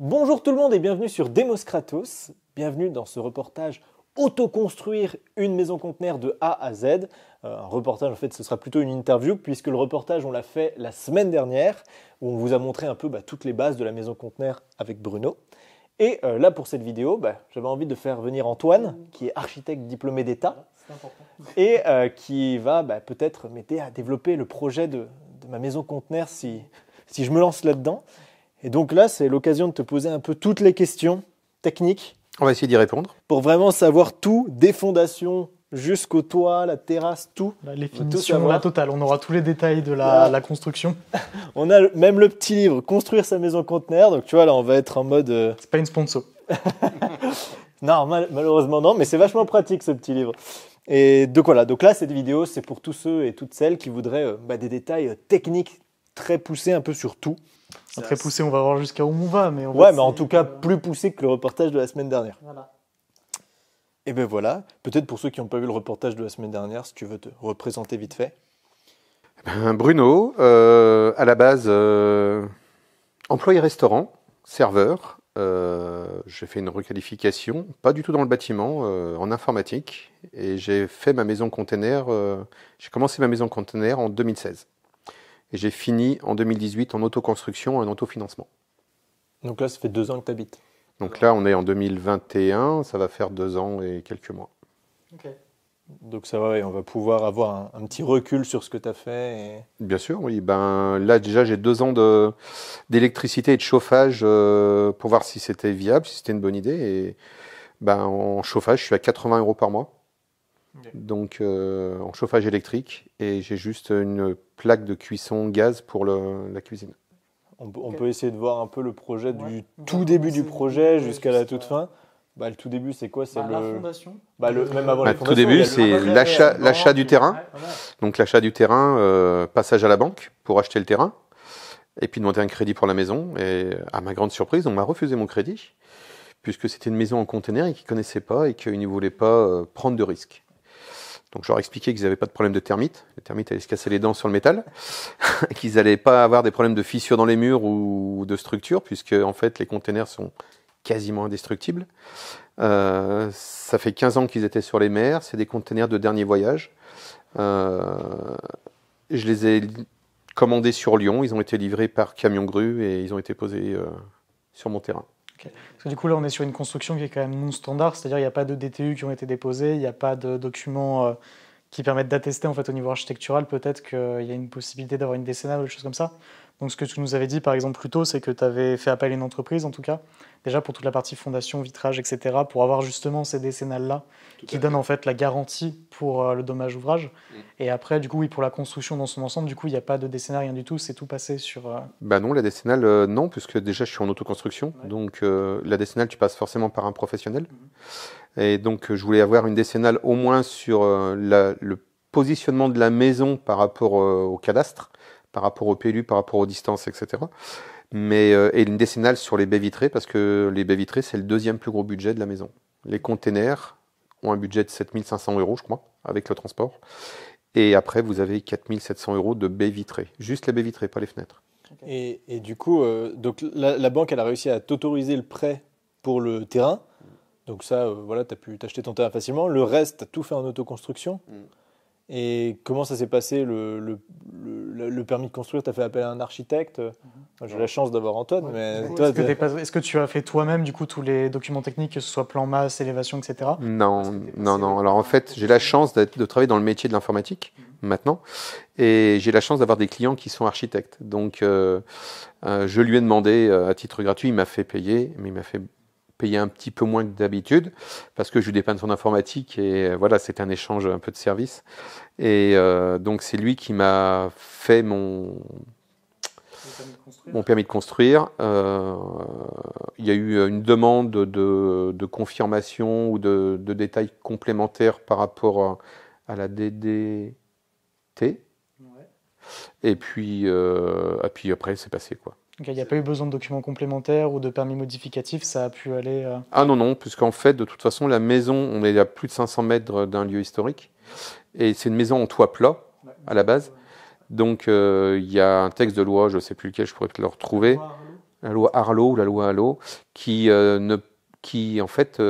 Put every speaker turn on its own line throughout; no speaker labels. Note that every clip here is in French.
Bonjour tout le monde et bienvenue sur Demos Kratos. Bienvenue dans ce reportage Autoconstruire une maison conteneur de A à Z. Euh, un reportage, en fait, ce sera plutôt une interview puisque le reportage, on l'a fait la semaine dernière où on vous a montré un peu bah, toutes les bases de la maison conteneur avec Bruno. Et euh, là, pour cette vidéo, bah, j'avais envie de faire venir Antoine, qui est architecte diplômé d'État et euh, qui va bah, peut-être m'aider à développer le projet de, ma maison conteneur si je me lance là-dedans. Et donc là, c'est l'occasion de te poser un peu toutes les questions techniques.
On va essayer d'y répondre.
Pour vraiment savoir tout, des fondations jusqu'au toit, la terrasse, tout. Bah, les finitions, la
totale. On aura tous les détails de la, construction.
on a même le petit livre, Construire sa maison conteneur. Donc tu vois, là, on va être en mode. Euh, c'est pas une sponsor. non, malheureusement, non, mais c'est vachement pratique ce petit livre. Et donc voilà, donc là, cette vidéo, c'est pour tous ceux et toutes celles qui voudraient euh, bah, des détails euh, techniques très poussé un peu sur tout. très poussé, on va voir jusqu'à où on va. Mais on ouais, mais en tout cas, plus poussé que le reportage de la semaine dernière. Et ben voilà, peut-être pour ceux qui n'ont pas vu le reportage de la semaine dernière, si tu veux te représenter vite fait. Eh
ben, Bruno, euh, à la base, euh, employé restaurant, serveur. Euh, j'ai fait une requalification, pas du tout dans le bâtiment, en informatique. Et j'ai fait ma maison container, j'ai commencé ma maison container en 2016. Et j'ai fini en 2018 en autoconstruction et en autofinancement.
Donc là, ça fait deux ans que tu habites
Donc là, on est en 2021, ça va faire deux ans et quelques mois.
Ok. Donc ça va, et on va pouvoir avoir un, petit recul sur ce que tu as fait.
Bien sûr, oui. Ben, là, déjà, j'ai deux ans d'électricité et de chauffage euh, pour voir si c'était viable, si c'était une bonne idée. Et ben, en chauffage, je suis à 80 euros par mois. Donc euh, en chauffage électrique et j'ai juste une plaque de cuisson gaz pour la cuisine.
On, peut essayer de voir un peu le projet du tout bah, début du projet jusqu'à la toute fin. Bah, le tout début, c'est quoi C'est bah, le... Bah, le... Même avant bah, Le tout début, c'est l'achat,
du terrain. Donc l'achat du terrain, euh, passage à la banque pour acheter le terrain, et puis demander un crédit pour la maison. Et à ma grande surprise, on m'a refusé mon crédit puisque c'était une maison en conteneur et qu'ils connaissaient pas et qu'ils ne voulaient pas euh, prendre de risques. Donc je leur ai expliqué qu'ils n'avaient pas de problème de termites. Les termites allaient se casser les dents sur le métal, qu'ils n'allaient pas avoir des problèmes de fissures dans les murs ou de structures, puisque en fait les containers sont quasiment indestructibles. Euh, ça fait 15 ans qu'ils étaient sur les mers, c'est des containers de dernier voyage. Euh, je les ai commandés sur Lyon, ils ont été livrés par camion grue et ils ont été posés euh, sur mon terrain
du coup, là, on est sur une construction qui est quand même non standard, c'est-à-dire il n'y a pas de DTU qui ont été déposés, il n'y a pas de documents euh, qui permettent d'attester en fait, au niveau architectural peut-être qu'il y a une possibilité d'avoir une décennale ou quelque chose comme ça. Donc ce que tu nous avais dit par exemple plus tôt, c'est que tu avais fait appel à une entreprise en tout cas, déjà pour toute la partie fondation, vitrage, etc., pour avoir justement ces décennales-là qui donnent en fait la garantie pour euh, le dommage ouvrage. Mm. Et après, du coup, oui, pour la construction dans son ensemble, du coup, il n'y a pas de décennale, rien du tout, c'est tout passé sur... Euh,
bah non, la décennale, euh, non, puisque déjà je suis en autoconstruction, donc la décennale, tu passes forcément par un professionnel. Mm-hmm. Et donc je voulais avoir une décennale au moins sur le positionnement de la maison par rapport au cadastre par rapport au PLU, par rapport aux distances, etc. Mais, euh, et une décennale sur les baies vitrées, parce que les baies vitrées, c'est le deuxième plus gros budget de la maison. Les containers ont un budget de 7500 euros, je crois, avec le transport. Et après, vous avez 4700 euros de baies vitrées. Juste les baies vitrées, pas les fenêtres.
Et, et du coup, euh, donc la, banque, elle a réussi à t'autoriser le prêt pour le terrain. Donc ça, euh, voilà, tu as pu t'acheter ton terrain facilement. Le reste, tu tout fait en autoconstruction. Mm. Et comment ça s'est passé le, le, le, permis de construire Tu as fait appel à un architecte mhm. J'ai la chance d'avoir Antoine. mais Est-ce que,
Est que, tu as fait toi-même du coup tous les documents techniques, que ce soit plan masse, élévation, etc. Non, non,
non. Alors en fait, j'ai la chance de travailler dans le métier de l'informatique mhm. maintenant, et j'ai la chance d'avoir des clients qui sont architectes. Donc euh, euh je lui ai demandé euh, à titre gratuit, il m'a fait payer, mais il m'a fait payer un petit peu moins que d'habitude parce que je lui dépanne son informatique et euh, voilà, c'est un échange un peu de service. Et euh, donc c'est lui qui m'a fait mon mon permis de construire. Euh, il y a eu une demande de, confirmation ou de, détails complémentaires par rapport à, la DDT. Et puis, euh, et puis après, c'est passé quoi
il n'y a pas eu besoin de documents complémentaires ou de permis modificatifs, ça a pu aller... Euh,
ah non, non, puisqu'en fait, de toute façon, la maison, on est à plus de 500 mètres d'un lieu historique, et c'est une maison en toit plat, à la base. Donc euh, il y a un texte de loi, je ne sais plus lequel, je pourrais le retrouver, la loi Arlo ou la loi Allo, qui, euh, ne, qui en fait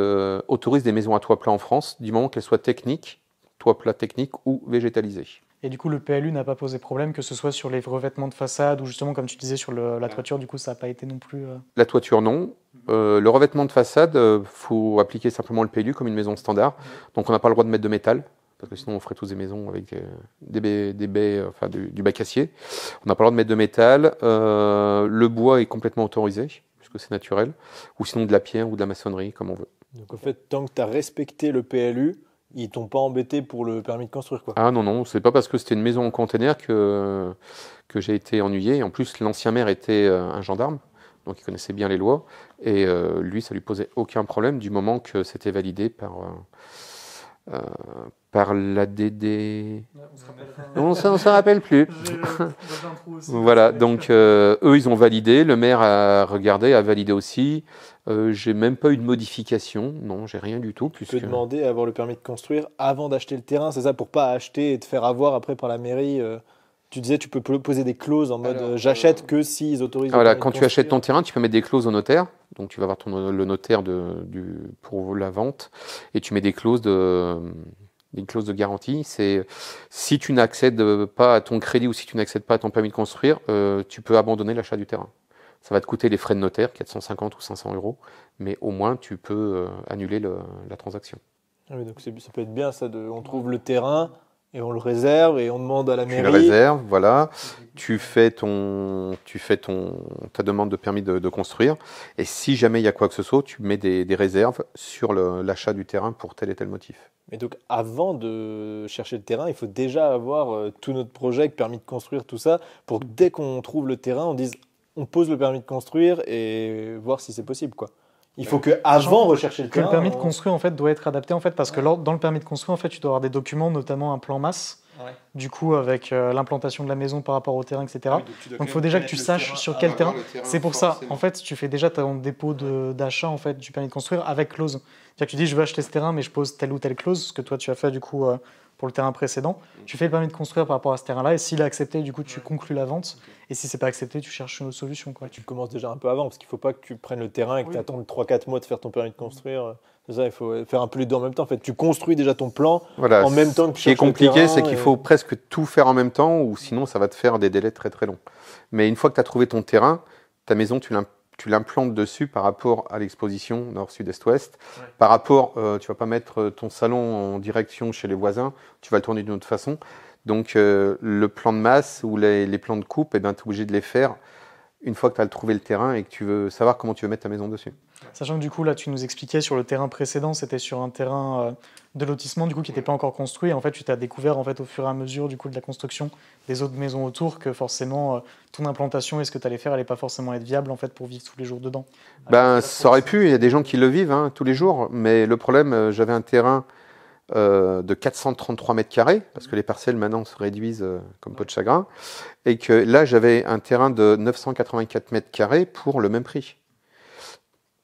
autorise des maisons à toit plat en France, du moment qu'elles soient techniques, toit plat technique ou végétalisées.
Et du coup, le PLU n'a pas posé problème, que ce soit sur les revêtements de façade ou justement, comme tu disais, sur la toiture, du coup, ça n'a pas été non plus. Euh,
la toiture, non. Mhm. Euh, le revêtement de façade, il euh, faut appliquer simplement le PLU comme une maison standard. Donc, on n'a pas le droit de mettre de métal, parce que sinon, on ferait tous des maisons avec des, baies, enfin, du, du, bac acier. On n'a pas le droit de mettre de métal. le bois est complètement autorisé, puisque c'est naturel. Ou sinon, de la pierre ou de la maçonnerie, comme on veut.
Donc, en fait, tant que tu as respecté le PLU, ils t'ont pas embêté pour le permis de construire quoi.
Ah non non, c'est pas parce que c'était une maison en container que que j'ai été ennuyé. En plus, l'ancien maire était euh, un gendarme, donc il connaissait bien les lois et euh, lui, ça lui posait aucun problème du moment que c'était validé par euh, euh par l'ADD. On s'en rappelle plus. voilà, donc eux, ils ont validé, le maire a regardé, a validé aussi. Euh, j'ai même pas eu de modification, non, j'ai rien du tout. Tu peux demander
à avoir le permis de construire avant d'acheter le terrain, c'est ça, pour pas acheter et te faire avoir après par la mairie euh. Tu disais, tu peux poser des clauses en mode euh, j'achète que s'ils autorisent. Voilà, quand tu achètes ton
terrain, tu peux mettre des clauses au notaire. Donc tu vas voir le notaire pour la vente et tu mets des clauses de, de garantie. C'est si tu n'accèdes pas à ton crédit ou si tu n'accèdes pas à ton permis de construire, tu peux abandonner l'achat du terrain. Ça va te coûter les frais de notaire, 450 ou 500 euros, mais au moins tu peux euh, annuler la transaction.
Ah ça peut être bien ça, de, on trouve le terrain et on le réserve et on demande à la mairie. Tu le réserves,
voilà. Tu fais ton, tu fais ton, ta demande de permis de, construire. Et si jamais il y a quoi que ce soit, tu mets des, réserves sur l'achat du terrain pour tel et tel motif.
Mais donc avant de chercher le terrain, il faut déjà avoir euh, tout notre projet, permis de construire, tout ça, pour que dès qu'on trouve le terrain, on dise on pose le permis de construire et voir si c'est possible, quoi. Il faut que avant rechercher le le permis de
construire en fait doit être adapté en fait parce que dans le permis de construire en fait tu dois avoir des documents notamment un plan masse Du coup, avec euh, l'implantation de la maison par rapport au terrain, etc. donc, il faut déjà que tu saches sur quel terrain. c'est pour ça, en fait, tu fais déjà ton dépôt d'achat en fait du permis de construire avec clause. que tu dis, je veux acheter ce terrain, mais je pose telle ou telle clause, ce que toi tu as fait du coup euh, pour le terrain précédent. Tu fais le permis de construire par rapport à ce terrain-là, et s'il est accepté, du coup, tu conclus la vente. Et si c'est pas accepté, tu cherches une autre solution. Quoi. Tu commences déjà
un peu avant, parce qu'il faut pas que tu prennes le terrain et que tu attendes 3-4 mois de faire ton permis de construire. Ça, il faut faire un peu les deux en même temps. En fait, tu construis déjà ton plan en même temps que tu Ce qui est compliqué, c'est qu'il faut
presque tout faire en même temps, ou sinon, ça va te faire des délais très très longs. Mais une fois que tu as trouvé ton terrain, ta maison, tu l'as tu l'implantes dessus par rapport à l'exposition nord, sud, est, ouest. Par rapport, tu euh, tu vas pas mettre euh, ton salon en direction chez les voisins, tu vas le tourner d'une autre façon. Donc euh, le plan de masse ou les, plans de coupe, eh ben, tu es obligé de les faire une fois que tu as trouvé le terrain et que tu veux savoir comment tu veux mettre ta maison dessus.
Sachant que du coup, là, tu nous expliquais sur le terrain précédent, c'était sur un terrain euh, de lotissement du coup qui n'était pas encore construit. en fait, tu t'as découvert en fait au fur et à mesure du coup de la construction des autres maisons autour que forcément euh, ton implantation et ce que tu allais faire n'allait pas forcément être viable en fait pour vivre tous les jours dedans.
Ben, ça aurait pu. Il y a des gens qui le vivent hein, tous les jours, mais le problème, euh, j'avais un terrain euh, de 433 mètres carrés, parce que les parcelles maintenant se réduisent euh, comme peau de chagrin, et que là j'avais un terrain de 984 mètres carrés pour le même prix.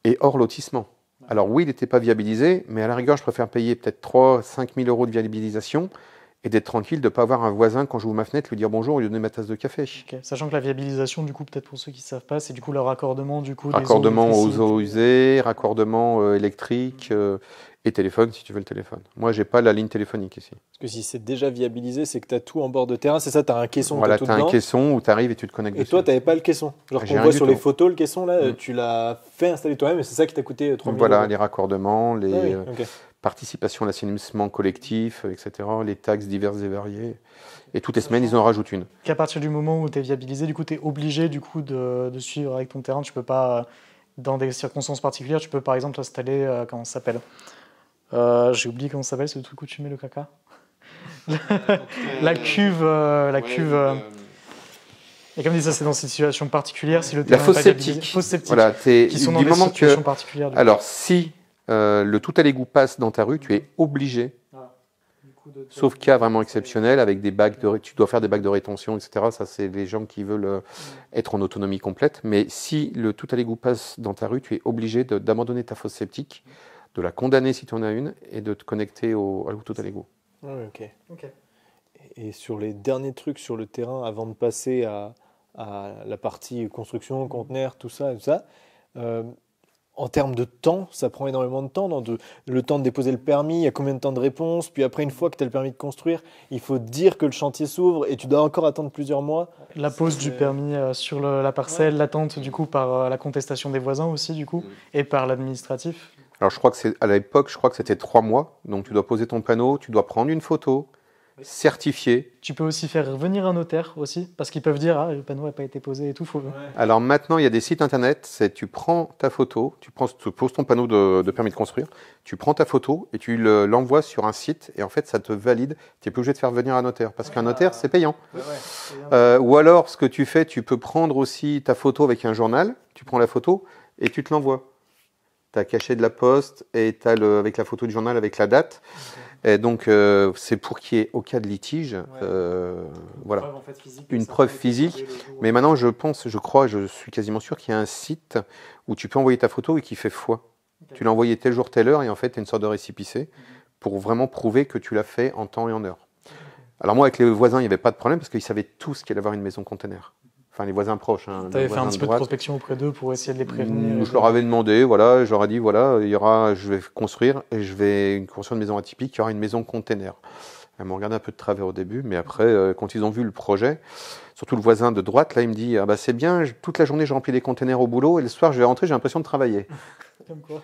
Et hors lotissement. Alors oui, il n'était pas viabilisé, mais à la rigueur, je préfère payer peut-être 3 5 000 euros de viabilisation et d'être tranquille, de ne pas avoir un voisin quand je ouvre ma fenêtre lui dire bonjour et lui donner ma tasse de café.
Sachant que la viabilisation, du coup, peut-être pour ceux qui ne savent pas, c'est du coup le raccordement du coup. Raccordement aux
eaux usées, raccordement euh, électrique, et téléphone si tu veux le téléphone. Moi, j'ai pas la ligne téléphonique ici. Parce
que si c'est déjà viabilisé, c'est que tu as tout en bord de terrain, c'est ça, tu as un caisson Voilà, tu as un caisson où tu arrives et tu te connectes. Et toi, tu n'avais pas le caisson. Genre qu'on voit sur les photos, le caisson, là, mm. tu l'as fait installer toi-même et c'est ça qui t'a coûté 3 euh, Voilà, les
raccordements, les participation ah euh, participations à l'assainissement collectif, etc., les taxes diverses et variées. Et toutes les semaines, ils en rajoutent une.
Qu'à partir
du moment où tu es viabilisé, du coup, tu es obligé du coup, de, suivre avec ton terrain. Tu peux pas, euh, dans des circonstances particulières, tu peux par exemple installer, comment ça s'appelle euh, j'ai oublié comment ça s'appelle, c'est le truc où tu mets le caca. la, cuve. Euh, la cuve euh. Et comme dit, ça c'est dans cette situation particulière. Si le la fausse sceptique. Ils qui sont dans des situations que... particulières. Alors,
si le tout à l'égout passe dans ta rue, tu es mhm. obligé. Ah, sauf cas vraiment exceptionnel, avec des bacs de, tu dois faire des bacs de rétention, etc. Ça, c'est les gens qui veulent être en autonomie complète. Mais si le tout à l'égout passe dans ta rue, tu es obligé d'abandonner ta fosse sceptique de la condamner si tu en as une et de te connecter au, tout à ego.
Ah ok. Et sur les derniers trucs sur le terrain, avant de passer à, la partie construction, conteneur, tout ça, tout ça. Euh, en termes de temps, ça prend énormément de temps. Dans le temps de déposer le permis, il y a combien de temps de réponse Puis après, une fois que tu as le permis de construire, il faut dire que le chantier s'ouvre et tu dois encore attendre plusieurs mois.
La pose du permis euh, sur la parcelle, l'attente du coup par euh, la contestation des voisins aussi du coup mmh. et par l'administratif.
Alors je crois que c'est à l'époque, je crois que c'était trois mois. Donc tu dois poser ton panneau, tu dois prendre une photo, certifier.
Tu peux aussi faire venir un notaire aussi, parce qu'ils peuvent dire ah, le panneau n'a pas été posé et tout. Faut...
Alors maintenant, il y a des sites internet, c'est tu prends ta photo, tu, prends, poses ton panneau de, permis de construire, tu prends ta photo et tu l'envoies sur un site et en fait ça te valide. Tu n'es plus obligé de faire venir un notaire, parce qu'un notaire c'est payant. Euh, ou alors ce que tu fais, tu peux prendre aussi ta photo avec un journal, tu prends la photo et tu te l'envoies tu as caché de la poste et tu avec la photo du journal avec la date. Et donc, euh, c'est pour qu'il y ait, au cas de litige, euh, une preuve, en fait, physique, une preuve physique. Mais maintenant, je pense, je crois, je suis quasiment sûr qu'il y a un site où tu peux envoyer ta photo et qui fait foi. Tu l'as envoyé tel jour, telle heure, et en fait, tu une sorte de récipicé mhm. pour vraiment prouver que tu l'as fait en temps et en heure. Alors, moi, avec les voisins, il n'y avait pas de problème parce qu'ils savaient tous qu'il allait avoir une maison container enfin les voisins proches. Hein, fait un petit peu de
prospection auprès d'eux pour essayer de les prévenir. Hum, je leur avais
demandé, voilà, je leur ai dit, voilà, il y aura, je vais construire et je vais une maison atypique, il y aura une maison container. Elles m'ont regardé un peu de travers au début, mais après, euh, quand ils ont vu le projet, surtout le voisin de droite, là, il me dit, ah bah c'est bien, toute la journée je remplis des containers au boulot et le soir je vais rentrer, j'ai l'impression de travailler.
Comme quoi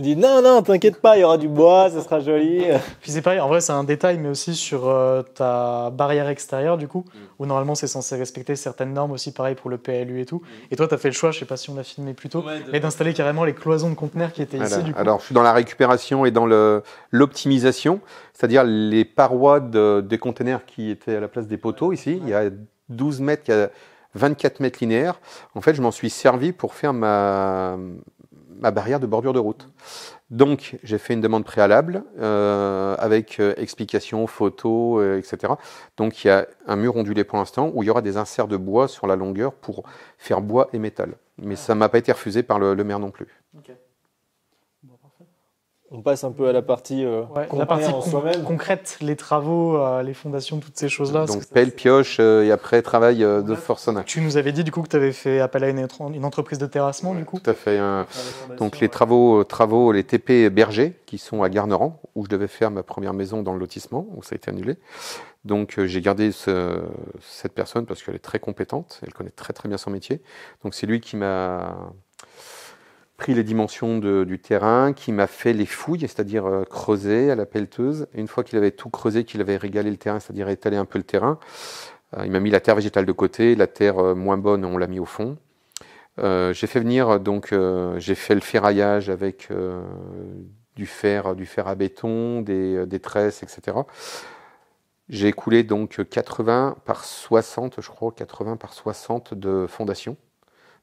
dit non, non, t'inquiète pas, il y aura du bois, ça sera joli. Puis c'est pareil, en vrai, c'est un détail, mais aussi sur euh, ta barrière extérieure, du coup, mm. où normalement c'est censé respecter certaines normes aussi, pareil pour le PLU et tout. Mm. Et toi, t'as fait le choix, je sais pas si on l'a filmé plus tôt, mais d'installer carrément les cloisons de conteneurs qui étaient ici.
Alors, je suis dans la récupération et dans l'optimisation, c'est-à-dire les parois des conteneurs qui étaient à la place des poteaux ici. Il y a 12 mètres, il y a 24 mètres linéaires. En fait, je m'en suis servi pour faire ma, ma barrière de bordure de route. Donc, j'ai fait une demande préalable euh, avec explications euh, explication, euh, etc. Donc, il y a un mur ondulé pour l'instant où il y aura des inserts de bois sur la longueur pour faire bois et métal. Mais ah. ça m'a pas été refusé par le, maire non plus.
On passe un peu à la partie, euh,
concrète, les travaux, euh, les fondations, toutes ces choses-là. Donc
pelle, pioche euh, et après travail de force
Tu nous avais dit du coup que tu avais fait appel à une, entreprise de terrassement du coup
Tout à fait. Ah, donc les travaux, travaux, les TP Berger qui sont à Garneran où je devais faire ma première maison dans le lotissement où ça a été annulé. Donc j'ai gardé ce, cette personne parce qu'elle est très compétente, elle connaît très très bien son métier. Donc c'est lui qui m'a pris les dimensions du terrain, qui m'a fait les fouilles, c'est-à-dire euh, creuser à la pelleteuse. une fois qu'il avait tout creusé, qu'il avait régalé le terrain, c'est-à-dire étalé un peu le terrain, euh, il m'a mis la terre végétale de côté, la terre euh, moins bonne, on l'a mis au fond. j'ai fait venir donc j'ai fait le ferraillage avec du fer, du fer à béton, des, des tresses, etc. J'ai coulé donc 80 par 60, je crois, 80 par 60 de fondation.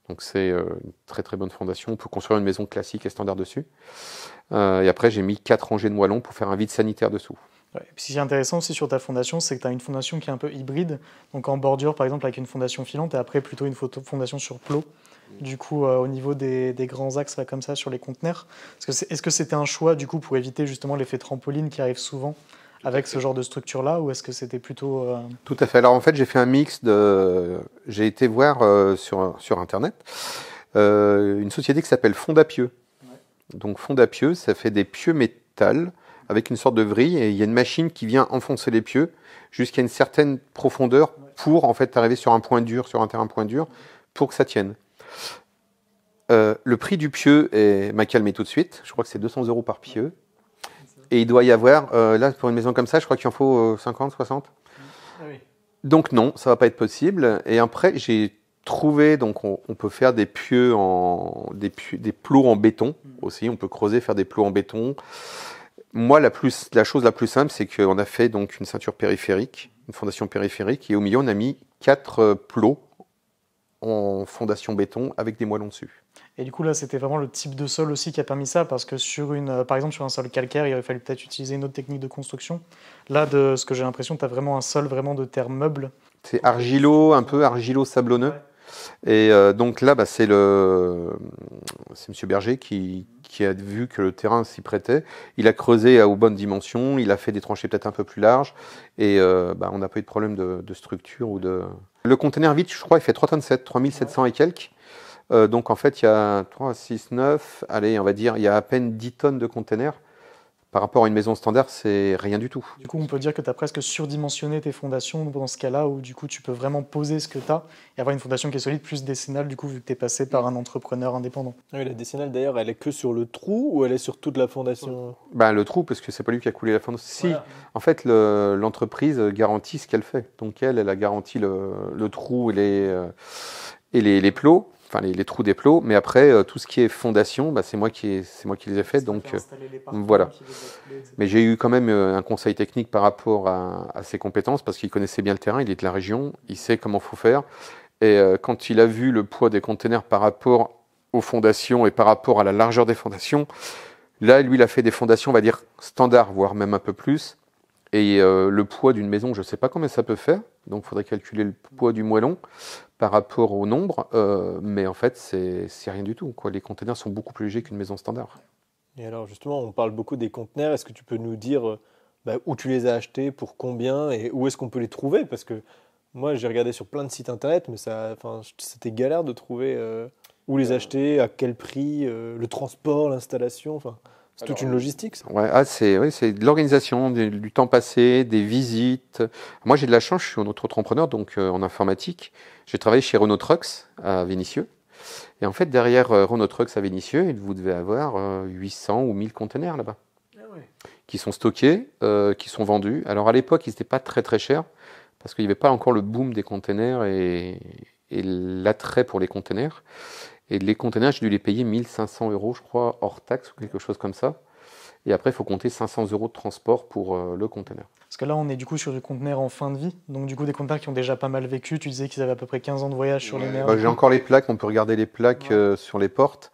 Donc c'est euh, une très très bonne fondation. On peut construire une maison classique et standard dessus. Euh, et après, j'ai mis quatre rangées de moellons pour faire un vide sanitaire dessous.
ce qui est intéressant aussi sur ta fondation, c'est que tu as une fondation qui est un peu hybride. Donc en bordure, par exemple, avec une fondation filante et après plutôt une fondation sur plot. Du coup, euh, au niveau des, grands axes comme ça sur les conteneurs. Est-ce que c'était un choix du coup pour éviter justement l'effet trampoline qui arrive souvent avec ce genre de structure-là ou est-ce que c'était plutôt... Euh,
tout à fait. Alors en fait, j'ai fait un mix de... J'ai été voir euh, sur, sur Internet euh, une société qui s'appelle Fondapieux. Ouais. Donc Fondapieux, ça fait des pieux métal avec une sorte de vrille et il y a une machine qui vient enfoncer les pieux jusqu'à une certaine profondeur pour en fait arriver sur un point dur, sur un terrain point dur, pour que ça tienne. le prix du pieu m'a calmé tout de suite. Je crois que c'est 200 euros par pieu. Et il doit y avoir, euh, là, pour une maison comme ça, je crois qu'il en faut 50, euh, 60. Ah donc non, ça va pas être possible. Et après, j'ai trouvé, donc on, peut faire des pieux en, des, des plots en béton hmm. aussi. On peut creuser, faire des plots en béton. Moi, la, plus, la chose la plus simple, c'est qu'on a fait donc une ceinture périphérique, une fondation périphérique, et au milieu, on a mis quatre euh, plots en fondation béton avec des moellons dessus.
Et du coup, là, c'était vraiment le type de sol aussi qui a permis ça, parce que sur une, euh, par exemple, sur un sol calcaire, il aurait fallu peut-être utiliser une autre technique de construction. Là, de ce que j'ai l'impression, tu as vraiment un sol vraiment de terre meuble.
C'est argilo, un peu argilo-sablonneux. Et euh, donc là, bah, c'est le, c'est Monsieur Berger qui, a vu que le terrain s'y prêtait. Il a creusé à aux bonnes dimensions, il a fait des tranchées peut-être un peu plus larges, et euh, bah, on n'a pas eu de problème de structure ou de, le conteneur vite, je crois, il fait 3 tonnes 3700 et quelques. Euh, donc en fait, il y a 3, 6, 9, allez, on va dire, il y a à peine 10 tonnes de containers par rapport à une maison standard, c'est rien du
tout. Du coup, on peut dire que tu as presque surdimensionné tes fondations dans ce cas-là, où du coup, tu peux vraiment poser ce que tu as et avoir une fondation qui est solide, plus décennale, du coup, vu que tu es passé par un entrepreneur indépendant.
Ah oui, la décennale, d'ailleurs, elle est que sur le trou ou elle est sur toute la fondation
ben, Le trou, parce que c'est pas lui qui a coulé la fondation. Si, en fait, l'entreprise garantit ce qu'elle fait. Donc, elle, elle a garanti le, trou et les, euh, et les plots enfin les, trous des plots, mais après euh, tout ce qui est fondation, bah, c'est moi qui c'est moi qui les ai fait donc euh, voilà. mais j'ai eu quand même euh, un conseil technique par rapport à, ses compétences parce qu'il connaissait bien le terrain, il est de la région, il sait comment faut faire. Et quand il a vu le poids des containers par rapport aux fondations et par rapport à la largeur des fondations, là lui il a fait des fondations, on va dire standard, voire même un peu plus. Et euh, le poids d'une maison, je ne sais pas combien ça peut faire, donc il faudrait calculer le poids du moellon par rapport au nombre, euh, mais en fait, c'est rien du tout. Quoi. Les conteneurs sont beaucoup plus légers qu'une maison standard.
Et alors, justement, on parle beaucoup des conteneurs. Est-ce que tu peux nous dire euh, bah, où tu les as achetés, pour combien et où est-ce qu'on peut les trouver Parce que moi, j'ai regardé sur plein de sites internet, mais c'était galère de trouver où les acheter, à quel prix, le transport, l'installation. C'est toute une euh, logistique,
ça. Ouais, ah, c'est, oui, c'est de l'organisation, du, temps passé, des visites. Moi, j'ai de la chance, je suis un autre entrepreneur, donc euh, en informatique. J'ai travaillé chez Renault Trucks à Vénissieux. Et en fait, derrière euh, Renault Trucks à Vénissieux, vous devez avoir 800 ou 1000 containers là-bas. Ah qui sont stockés, qui sont vendus. Alors à l'époque, ils n'étaient pas très très chers parce qu'il n'y avait pas encore le boom des containers et, et l'attrait pour les containers. Et les containers, j'ai dû les payer 1500 euros, je crois, hors taxe ou quelque chose comme ça. Et après, il faut compter 500 euros de transport pour euh, le conteneur.
Parce que là, on est du coup sur du conteneur en fin de vie. Donc, du coup, des conteneurs qui ont déjà pas mal vécu. Tu disais qu'ils avaient à peu près 15 ans de voyage sur les mers. Bah, j'ai encore
les plaques, on peut regarder les plaques euh, sur les portes.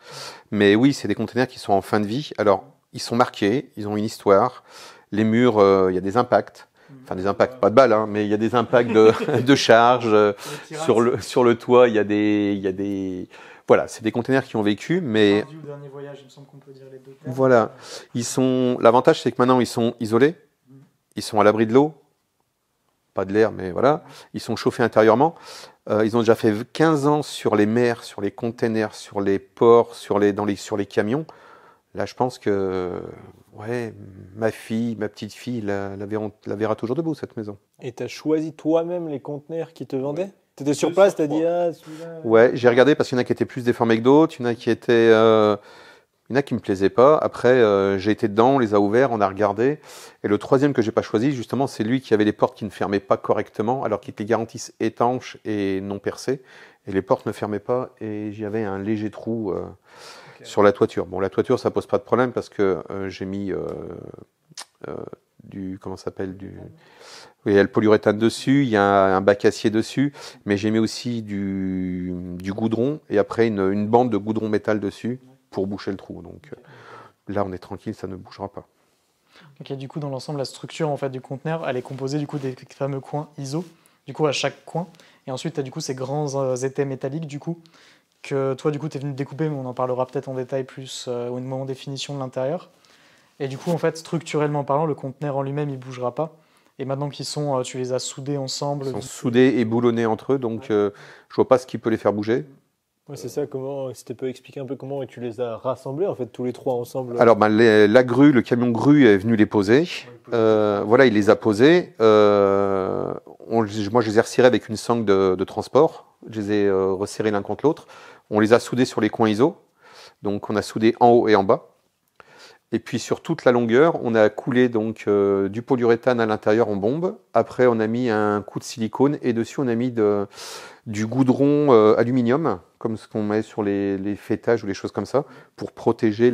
Mais oui, c'est des conteneurs qui sont en fin de vie. Alors, ils sont marqués, ils ont une histoire. Les murs, euh, il y a des impacts. Enfin, des impacts, pas de balles, hein, mais il y a des impacts de, de charge. sur, le, sur le toit, il y a des. Y a des voilà, c'est des containers qui ont vécu, mais. Voilà. Ils sont. L'avantage, c'est que maintenant, ils sont isolés. Ils sont à l'abri de l'eau. Pas de l'air, mais voilà. Ils sont chauffés intérieurement. Euh, ils ont déjà fait 15 ans sur les mers, sur les containers, sur les ports, sur les, les, sur les camions. Là, je pense que ouais, ma fille, ma petite fille, la, verra, la toujours debout, cette maison.
Et tu as choisi toi-même les conteneurs qui te vendaient T'étais sur place, t'as dit ah celui-là.
Ouais, j'ai regardé parce qu'il y en a qui étaient plus déformés que d'autres, il y en a qui étaient, euh, il a qui me plaisaient pas. Après, euh, j'ai été dedans, on les a ouverts, on a regardé. Et le troisième que j'ai pas choisi, justement, c'est lui qui avait les portes qui ne fermaient pas correctement, alors qu'ils te les garantissent étanches et non percées. Et les portes ne fermaient pas et j'y avais un léger trou euh, sur la toiture. Bon, la toiture, ça pose pas de problème parce que j'ai mis du comment s'appelle du il y a le polyuréthane dessus, il y a un bac acier dessus, mais j'ai mis aussi du, goudron et après une, bande de goudron métal dessus pour boucher le trou. Donc euh, là, on est tranquille, ça ne bougera pas.
Ok, du coup, dans l'ensemble, la structure en fait du conteneur, elle est composée du coup des fameux coins ISO, du coup à chaque coin, et ensuite tu as du coup ces grands euh, étais métalliques du coup que toi du coup tu es venu découper, mais on en parlera peut-être en détail plus ou euh, au moment des finitions de l'intérieur. Et du coup, en fait, structurellement parlant, le conteneur en lui-même, il bougera pas. Et maintenant qu'ils sont, euh, tu les as soudés ensemble. Ils sont
soudés et boulonnés entre eux, donc je euh, ne je vois pas ce qui peut les faire bouger.
Ouais, c'est ça, comment, si tu peux expliquer un peu comment tu les as rassemblés, en fait, tous les trois ensemble Alors,
ben, la grue, le camion grue est venu les poser. Euh, voilà, il les a posés. on, moi, je les ai resserrés avec une sangle de, de transport. Je les ai resserrés l'un contre l'autre. On les a soudés sur les coins ISO. Donc, on a soudé en haut et en bas. Et puis sur toute la longueur, on a coulé donc euh, du polyuréthane à l'intérieur en bombe. Après, on a mis un coup de silicone et dessus, on a mis de, du goudron euh, aluminium, comme ce qu'on met sur les, fêtages ou les choses comme ça, pour protéger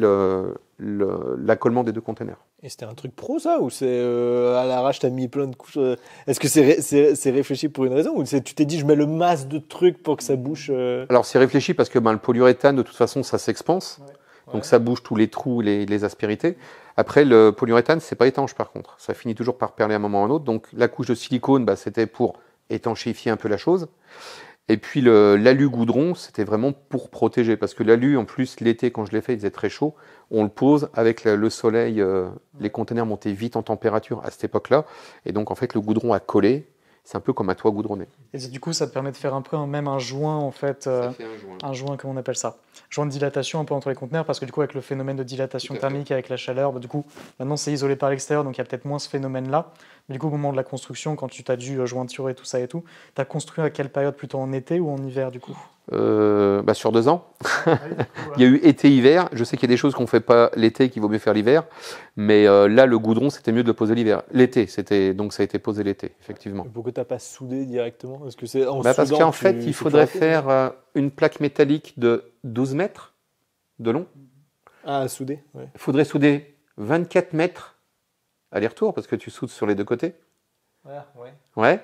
l'accollement des deux containers.
Et c'était un truc pro ça Ou c'est euh, à l'arrache, t'as mis plein de couches Est-ce que c'est, réfléchi pour une raison Ou tu t'es dit, je mets le masse de trucs pour que ça bouche
Alors c'est réfléchi parce que ben, le polyuréthane, de toute façon, ça s'expanse donc ça bouge tous les trous, les, les aspérités. Après, le polyuréthane, c'est pas étanche par contre. Ça finit toujours par perler à un moment ou à un autre. Donc la couche de silicone, bah, c'était pour étanchéifier un peu la chose. Et puis l'alu goudron, c'était vraiment pour protéger. Parce que l'alu, en plus, l'été, quand je l'ai fait, il faisait très chaud. On le pose avec le soleil. Euh, les containers montaient vite en température à cette époque-là. Et donc, en fait, le goudron a collé c'est un peu comme à toit goudronné.
Et du coup, ça te permet de faire un peu même un joint, en fait. Euh, fait un, joint. un joint. comment on appelle ça Joint de dilatation un peu entre les conteneurs, parce que du coup, avec le phénomène de dilatation thermique, avec la chaleur, bah, du coup, maintenant c'est isolé par l'extérieur, donc il y a peut-être moins ce phénomène-là du coup, au moment de la construction, quand tu t'as dû euh, jointurer tout ça et tout, tu as construit à quelle période Plutôt en été ou en hiver du coup
euh, bah sur deux ans. Ah il y a eu été-hiver. Je sais qu'il y a des choses qu'on ne fait pas l'été, qu'il vaut mieux faire l'hiver. Mais euh, là, le goudron, c'était mieux de le poser l'hiver. L'été, c'était donc ça a été posé l'été, effectivement.
Pourquoi tu n'as pas soudé directement Parce que en bah, qu'en fait, il faudrait faire
une plaque métallique de 12 mètres de long.
Ah, à souder. Il
faudrait souder 24 mètres aller-retour parce que tu soudes sur les deux côtés. Ouais, ouais. ouais.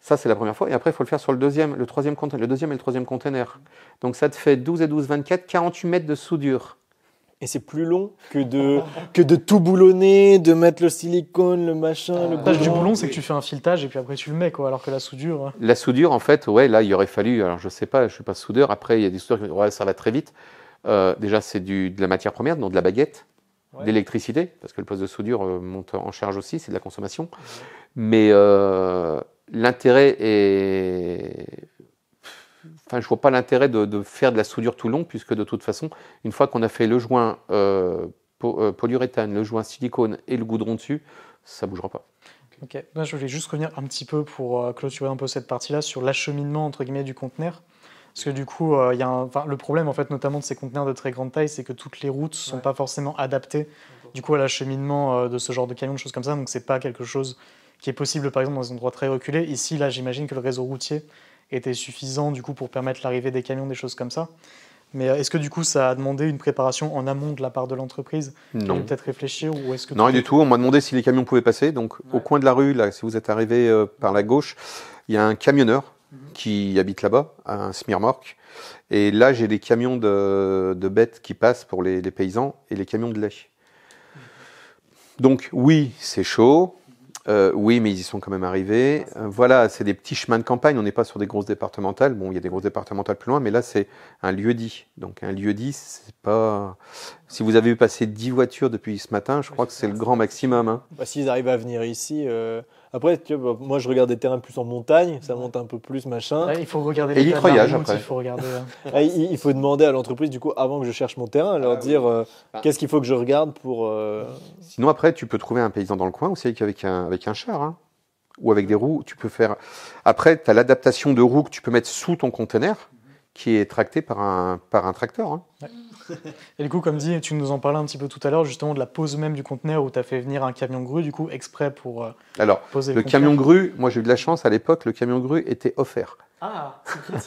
Ça, c'est la première fois. Et après, il faut le faire sur le deuxième, le troisième le deuxième et le troisième container. Donc ça te fait 12 et 12, 24, 48 mètres de soudure.
Et c'est plus long que de, que de tout boulonner, de mettre le silicone, le machin, le tâche du boulon, c'est que tu fais un filetage et puis après tu le mets, quoi, alors que la soudure.
La soudure, en fait, ouais, là, il aurait fallu, alors je sais pas, je suis pas soudeur, après, il y a des soudeurs qui disent, ouais, ça va très vite. Euh, déjà, c'est de la matière première, donc de la baguette d'électricité, parce que le poste de soudure euh, monte en charge aussi, c'est de la consommation. Mais euh, l'intérêt est. Enfin, je vois pas l'intérêt de, faire de la soudure tout long, puisque de toute façon, une fois qu'on a fait le joint euh, polyuréthane, le joint silicone et le goudron dessus, ça bougera pas.
Ok, je voulais juste revenir un petit peu pour clôturer un peu cette partie-là sur l'acheminement entre guillemets du conteneur. Parce que du coup, euh, le problème, en fait, notamment de ces conteneurs de très grande taille, c'est que toutes les routes ne sont pas forcément adaptées du coup à l'acheminement euh, de ce genre de camions, de choses comme ça. Donc, c'est pas quelque chose qui est possible, par exemple, dans des endroits très reculés. Ici, là, j'imagine que le réseau routier était suffisant du coup pour permettre l'arrivée des camions, des choses comme ça. Mais euh, est-ce que du coup ça a demandé une préparation en amont de la part de l'entreprise Non. Peut-être réfléchir ou est-ce que non du tout.
On m'a demandé si les camions pouvaient passer. Donc au coin de la rue, là, si vous êtes arrivé par la gauche, il y a un camionneur qui habite là-bas, à Smirmork. Et là, j'ai des camions de, de, bêtes qui passent pour les, paysans et les camions de lait. Donc oui, c'est chaud. Euh, oui, mais ils y sont quand même arrivés. Euh, voilà, c'est des petits chemins de campagne. On n'est pas sur des grosses départementales. Bon, il y a des grosses départementales plus loin, mais là, c'est un lieu-dit. Donc un lieu-dit, c'est pas. Si vous avez eu passer 10 voitures depuis ce matin, je crois que c'est le grand maximum. Hein.
Bah, s'ils arrivent à venir ici. Euh, après, bah, moi, je regarde des terrains plus en montagne, ça monte un peu plus, machin. il faut regarder les Et Il faut, regarder, hein. ah, il, faut demander à l'entreprise, du coup, avant que je cherche mon terrain, leur ah, dire euh, ah. qu'est-ce qu'il faut que je regarde pour. Euh,
Sinon, après, tu peux trouver un paysan dans le coin aussi avec un, avec un char. Hein. ou avec des roues, tu peux faire. Après, tu as l'adaptation de roues que tu peux mettre sous ton conteneur, qui est tracté par un, par un tracteur. Hein
et du coup, comme dit, tu nous en parlais un petit peu tout à l'heure, justement, de la pose même du conteneur où tu as fait venir un camion grue, du coup, exprès pour euh,
Alors, poser le, camion grue, moi j'ai eu de la chance, à l'époque, le camion grue était offert. Ah,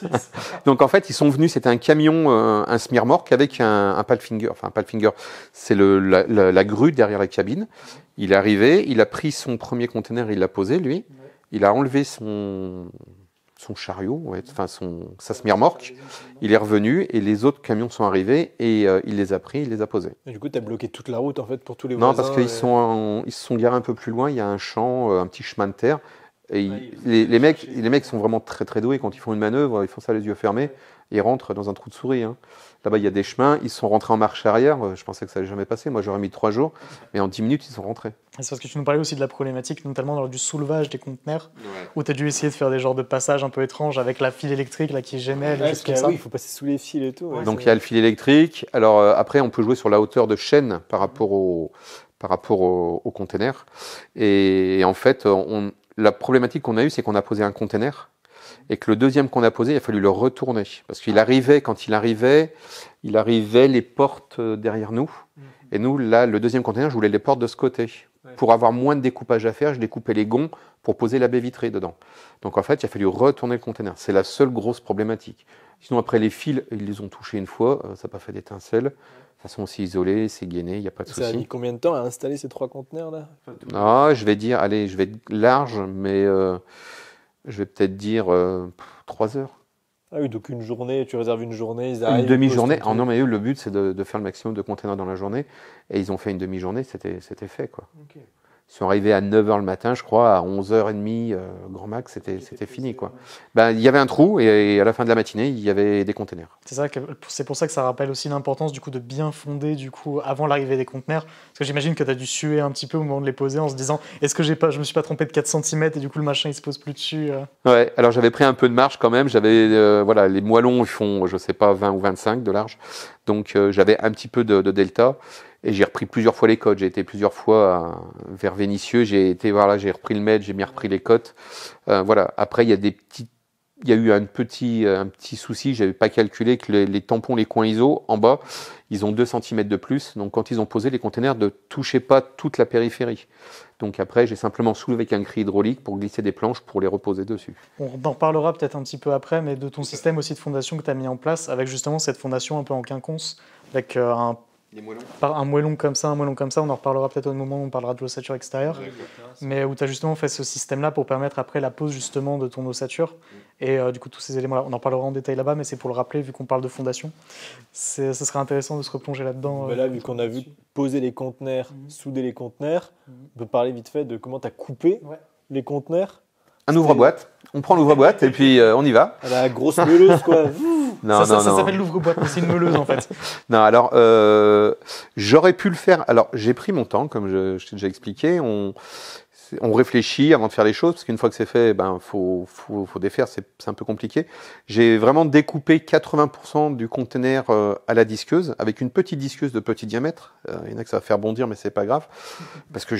Donc en fait, ils sont venus, c'était un camion, euh, un smearmork avec un, un palfinger. Enfin, un palfinger, c'est la, la, grue derrière la cabine. Il est arrivé, il a pris son premier conteneur, il l'a posé, lui. Il a enlevé son, son chariot, ouais, enfin son, sa Il est revenu et les autres camions sont arrivés et euh, il les a pris, il les a posés.
du coup, tu as bloqué toute la route en fait pour tous les non, Non, parce qu'ils
sont se sont garés un peu plus loin. Il y a un champ, euh, un petit chemin de terre. Et les, les mecs, les mecs sont vraiment très très doués quand ils font une manœuvre, ils font ça les yeux fermés, et rentrent dans un trou de souris. Hein. Là-bas, il y a des chemins, ils sont rentrés en marche arrière. Euh, je pensais que ça n'allait jamais passer. Moi, j'aurais mis trois jours, mais en dix minutes, ils sont rentrés.
C'est parce que tu nous parlais aussi de la problématique, notamment lors du soulevage des conteneurs, ouais. où tu as dû essayer de faire des genres de passages un peu étranges avec la file électrique là,
qui gênait. ça. il faut passer sous les fils et tout. Donc, il y a
le fil électrique. Alors, euh, après, on peut jouer sur la hauteur de chaîne par rapport au, par rapport au, au Et, en fait, on, la problématique qu'on a eue, c'est qu'on a posé un conteneur et que le deuxième qu'on a posé, il a fallu le retourner. Parce qu'il arrivait, quand il arrivait, il arrivait les portes euh, derrière nous. Mm-hmm. Et nous, là, le deuxième conteneur, je voulais les portes de ce côté. Pour avoir moins de découpage à faire, je découpais les gonds pour poser la baie vitrée dedans. Donc en fait, il a fallu retourner le conteneur. C'est la seule grosse problématique. Sinon, après, les fils, ils les ont touchés une fois, euh, ça n'a pas fait d'étincelle. De toute façon, c'est isolé, c'est gainé, il n'y a pas de souci. Ça a mis
combien de temps à installer ces trois conteneurs là
Ah, je vais dire, allez, je vais être large, mais euh, je vais peut-être dire euh, trois heures.
Ah oui, donc une journée, tu réserves une journée, ils arrivent. Une demi-journée. Ah non, mais
eux, le but, c'est de, faire le maximum de containers dans la journée. Et ils ont fait une demi-journée, c'était fait, quoi. Ils sont arrivés à 9h le matin, je crois, à 11h30, euh, grand max, c'était, c'était fini. Quoi. Ben, il y avait un trou et, à la fin de la matinée, il y avait des conteneurs.
C'est, ça c'est pour ça que ça rappelle aussi l'importance du coup, de bien fonder du coup, avant l'arrivée des conteneurs. Parce que j'imagine que tu as dû suer un petit peu au moment de les poser en se disant est-ce que j'ai pas, je me suis pas trompé de 4 cm et du coup le machin il se pose plus dessus euh.
Ouais, alors j'avais pris un peu de marge quand même. J'avais, euh, voilà, les moellons ils font, je sais pas, 20 ou 25 de large. Donc j'avais un petit peu de, de delta. Et j'ai repris plusieurs fois les cotes. J'ai été plusieurs fois euh, vers Vénitieux. J'ai été voilà, j'ai repris le mètre, j'ai mis repris les cotes. Euh, voilà. Après, il y a des petites il y a eu un petit, euh, un petit souci, j'avais pas calculé que les, tampons, les coins ISO, en bas, ils ont 2 cm de plus. Donc quand ils ont posé les containers, ne touchaient pas toute la périphérie. Donc après, j'ai simplement soulevé avec un cri hydraulique pour glisser des planches pour les reposer dessus.
On en reparlera peut-être un petit peu après, mais de ton système aussi de fondation que tu as mis en place, avec justement cette fondation un peu en quinconce, avec un un moellon comme ça, un moellon comme ça, on en reparlera peut-être au moment où on parlera de l'ossature extérieure. mais où tu as justement fait ce système-là pour permettre après la pose justement de ton ossature. Mm. Et euh, du coup, tous ces éléments-là, on en parlera en détail là-bas, mais c'est pour le rappeler vu qu'on parle de fondation. Ce serait intéressant de se replonger là-dedans. Bah euh, là, vu
qu'on a vu poser les conteneurs, mm. souder les conteneurs, mm. on peut parler vite fait de comment tu as coupé les conteneurs.
Un ouvre-boîte, on prend l'ouvre-boîte et puis euh, on y va.
la ah bah, grosse meuleuse, quoi. Non, ça, ça, ça s'appelle l'ouvre-boîte, aussi c'est une meuleuse en fait.
Non, alors euh, j'aurais pu le faire. Alors j'ai pris mon temps, comme je, je t'ai déjà expliqué. On, on réfléchit avant de faire les choses, parce qu'une fois que c'est fait, ben faut, faut, faut défaire, c'est un peu compliqué. J'ai vraiment découpé 80% du conteneur euh, à la disqueuse, avec une petite disqueuse de petit diamètre. Euh, il y en a que ça va faire bondir, mais c'est pas grave, parce que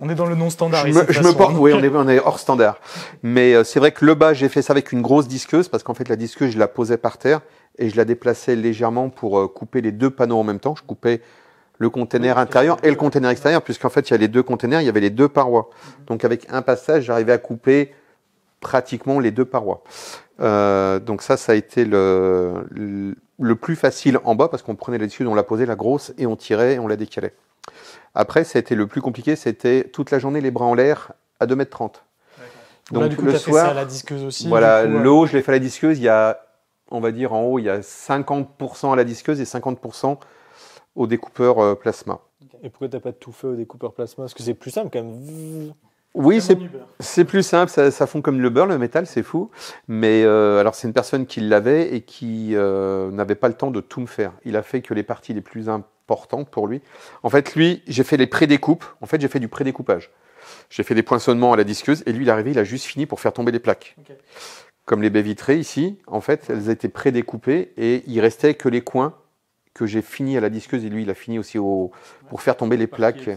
on est dans le non standard. Je, je me porte, hein. oui, on est,
on est hors standard. Mais euh, c'est vrai que le bas, j'ai fait ça avec une grosse disqueuse, parce qu'en fait la disqueuse, je la posais par terre et je la déplaçais légèrement pour couper les deux panneaux en même temps. Je coupais le conteneur intérieur et le conteneur extérieur, puisqu'en fait, il y a les deux conteneurs, il y avait les deux parois. Donc, avec un passage, j'arrivais à couper pratiquement les deux parois. Euh, donc ça, ça a été le, le, plus facile en bas, parce qu'on prenait la dessus, on la posait, la grosse, et on tirait, on la décalait. Après, ça a été le plus compliqué, c'était toute la journée les bras en l'air à 2 mètres. 30 Donc le soir, à la disqueuse aussi. Voilà, euh, l'eau le haut, je l'ai fait à la disqueuse. Il y a, on va dire, en haut, il y a 50% à la disqueuse et 50% au découpeur euh, plasma.
Et pourquoi t'as pas tout fait au découpeur plasma Parce que c'est plus simple quand même.
Oui, c'est plus simple, ça, ça, fond comme le beurre, le métal, c'est fou. Mais euh, alors c'est une personne qui l'avait et qui euh, n'avait pas le temps de tout me faire. Il a fait que les parties les plus importantes pour lui. En fait, lui, j'ai fait les prédécoupes. En fait, j'ai fait du prédécoupage. J'ai fait des poinçonnements à la disqueuse et lui, il est arrivé, il a juste fini pour faire tomber les plaques. Comme les baies vitrées ici, en fait, elles étaient prédécoupées et il restait que les coins que j'ai fini à la disqueuse et lui, il a fini aussi au, pour faire tomber les plaques.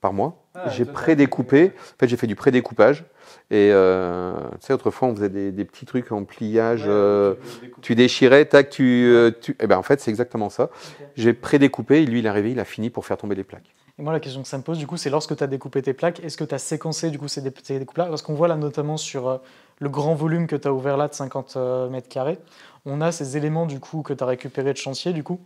Par moi ah, j'ai prédécoupé. En fait, j'ai fait du prédécoupage. Et euh, tu sais, autrefois, on faisait des, petits trucs en pliage. Euh, tu déchirais, tac, tu. Euh, tu... Eh ben, en fait, c'est exactement ça. J'ai J'ai prédécoupé et lui, il est arrivé, il a fini pour faire tomber les plaques.
Et moi, la question que ça me pose, du coup, c'est lorsque tu as découpé tes plaques, est-ce que tu as séquencé, du coup, ces, ces découpes-là Parce qu'on voit là, notamment sur euh, le grand volume que tu as ouvert là de 50 euh, mètres carrés, on a ces éléments du coup que tu as récupérés de chantier du coup.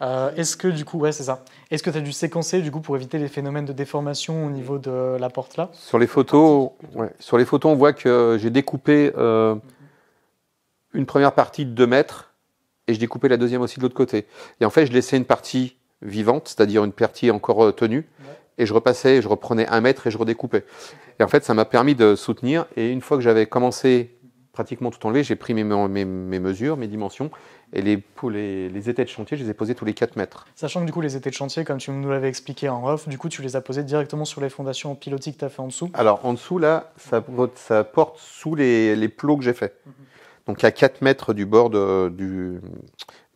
Euh, est-ce que du coup, ouais, c'est ça. Est-ce que tu as dû séquencer du coup pour éviter les phénomènes de déformation au niveau de la porte là
Sur les photos, sur les photos, on voit que euh, j'ai découpé une première partie de 2 mètres et j'ai découpé la deuxième aussi de l'autre côté. Et en fait, je laissais une partie vivante, c'est-à-dire une partie encore tenue, et je repassais, je reprenais un mètre et je redécoupais. Et en fait, ça m'a permis de soutenir. Et une fois que j'avais commencé pratiquement tout enlevé, j'ai pris mes, mes, mes, mesures, mes dimensions, et les, pour les, de chantier, je les ai posés tous les 4 mètres.
Sachant que du coup, les étés de chantier, comme tu nous l'avais expliqué en off, du coup, tu les as posés directement sur les fondations pilotiques que tu as fait en dessous
Alors, en dessous, là, ça, porte sous les, les plots que j'ai faits. Mhm. Donc, à 4 mètres du bord du,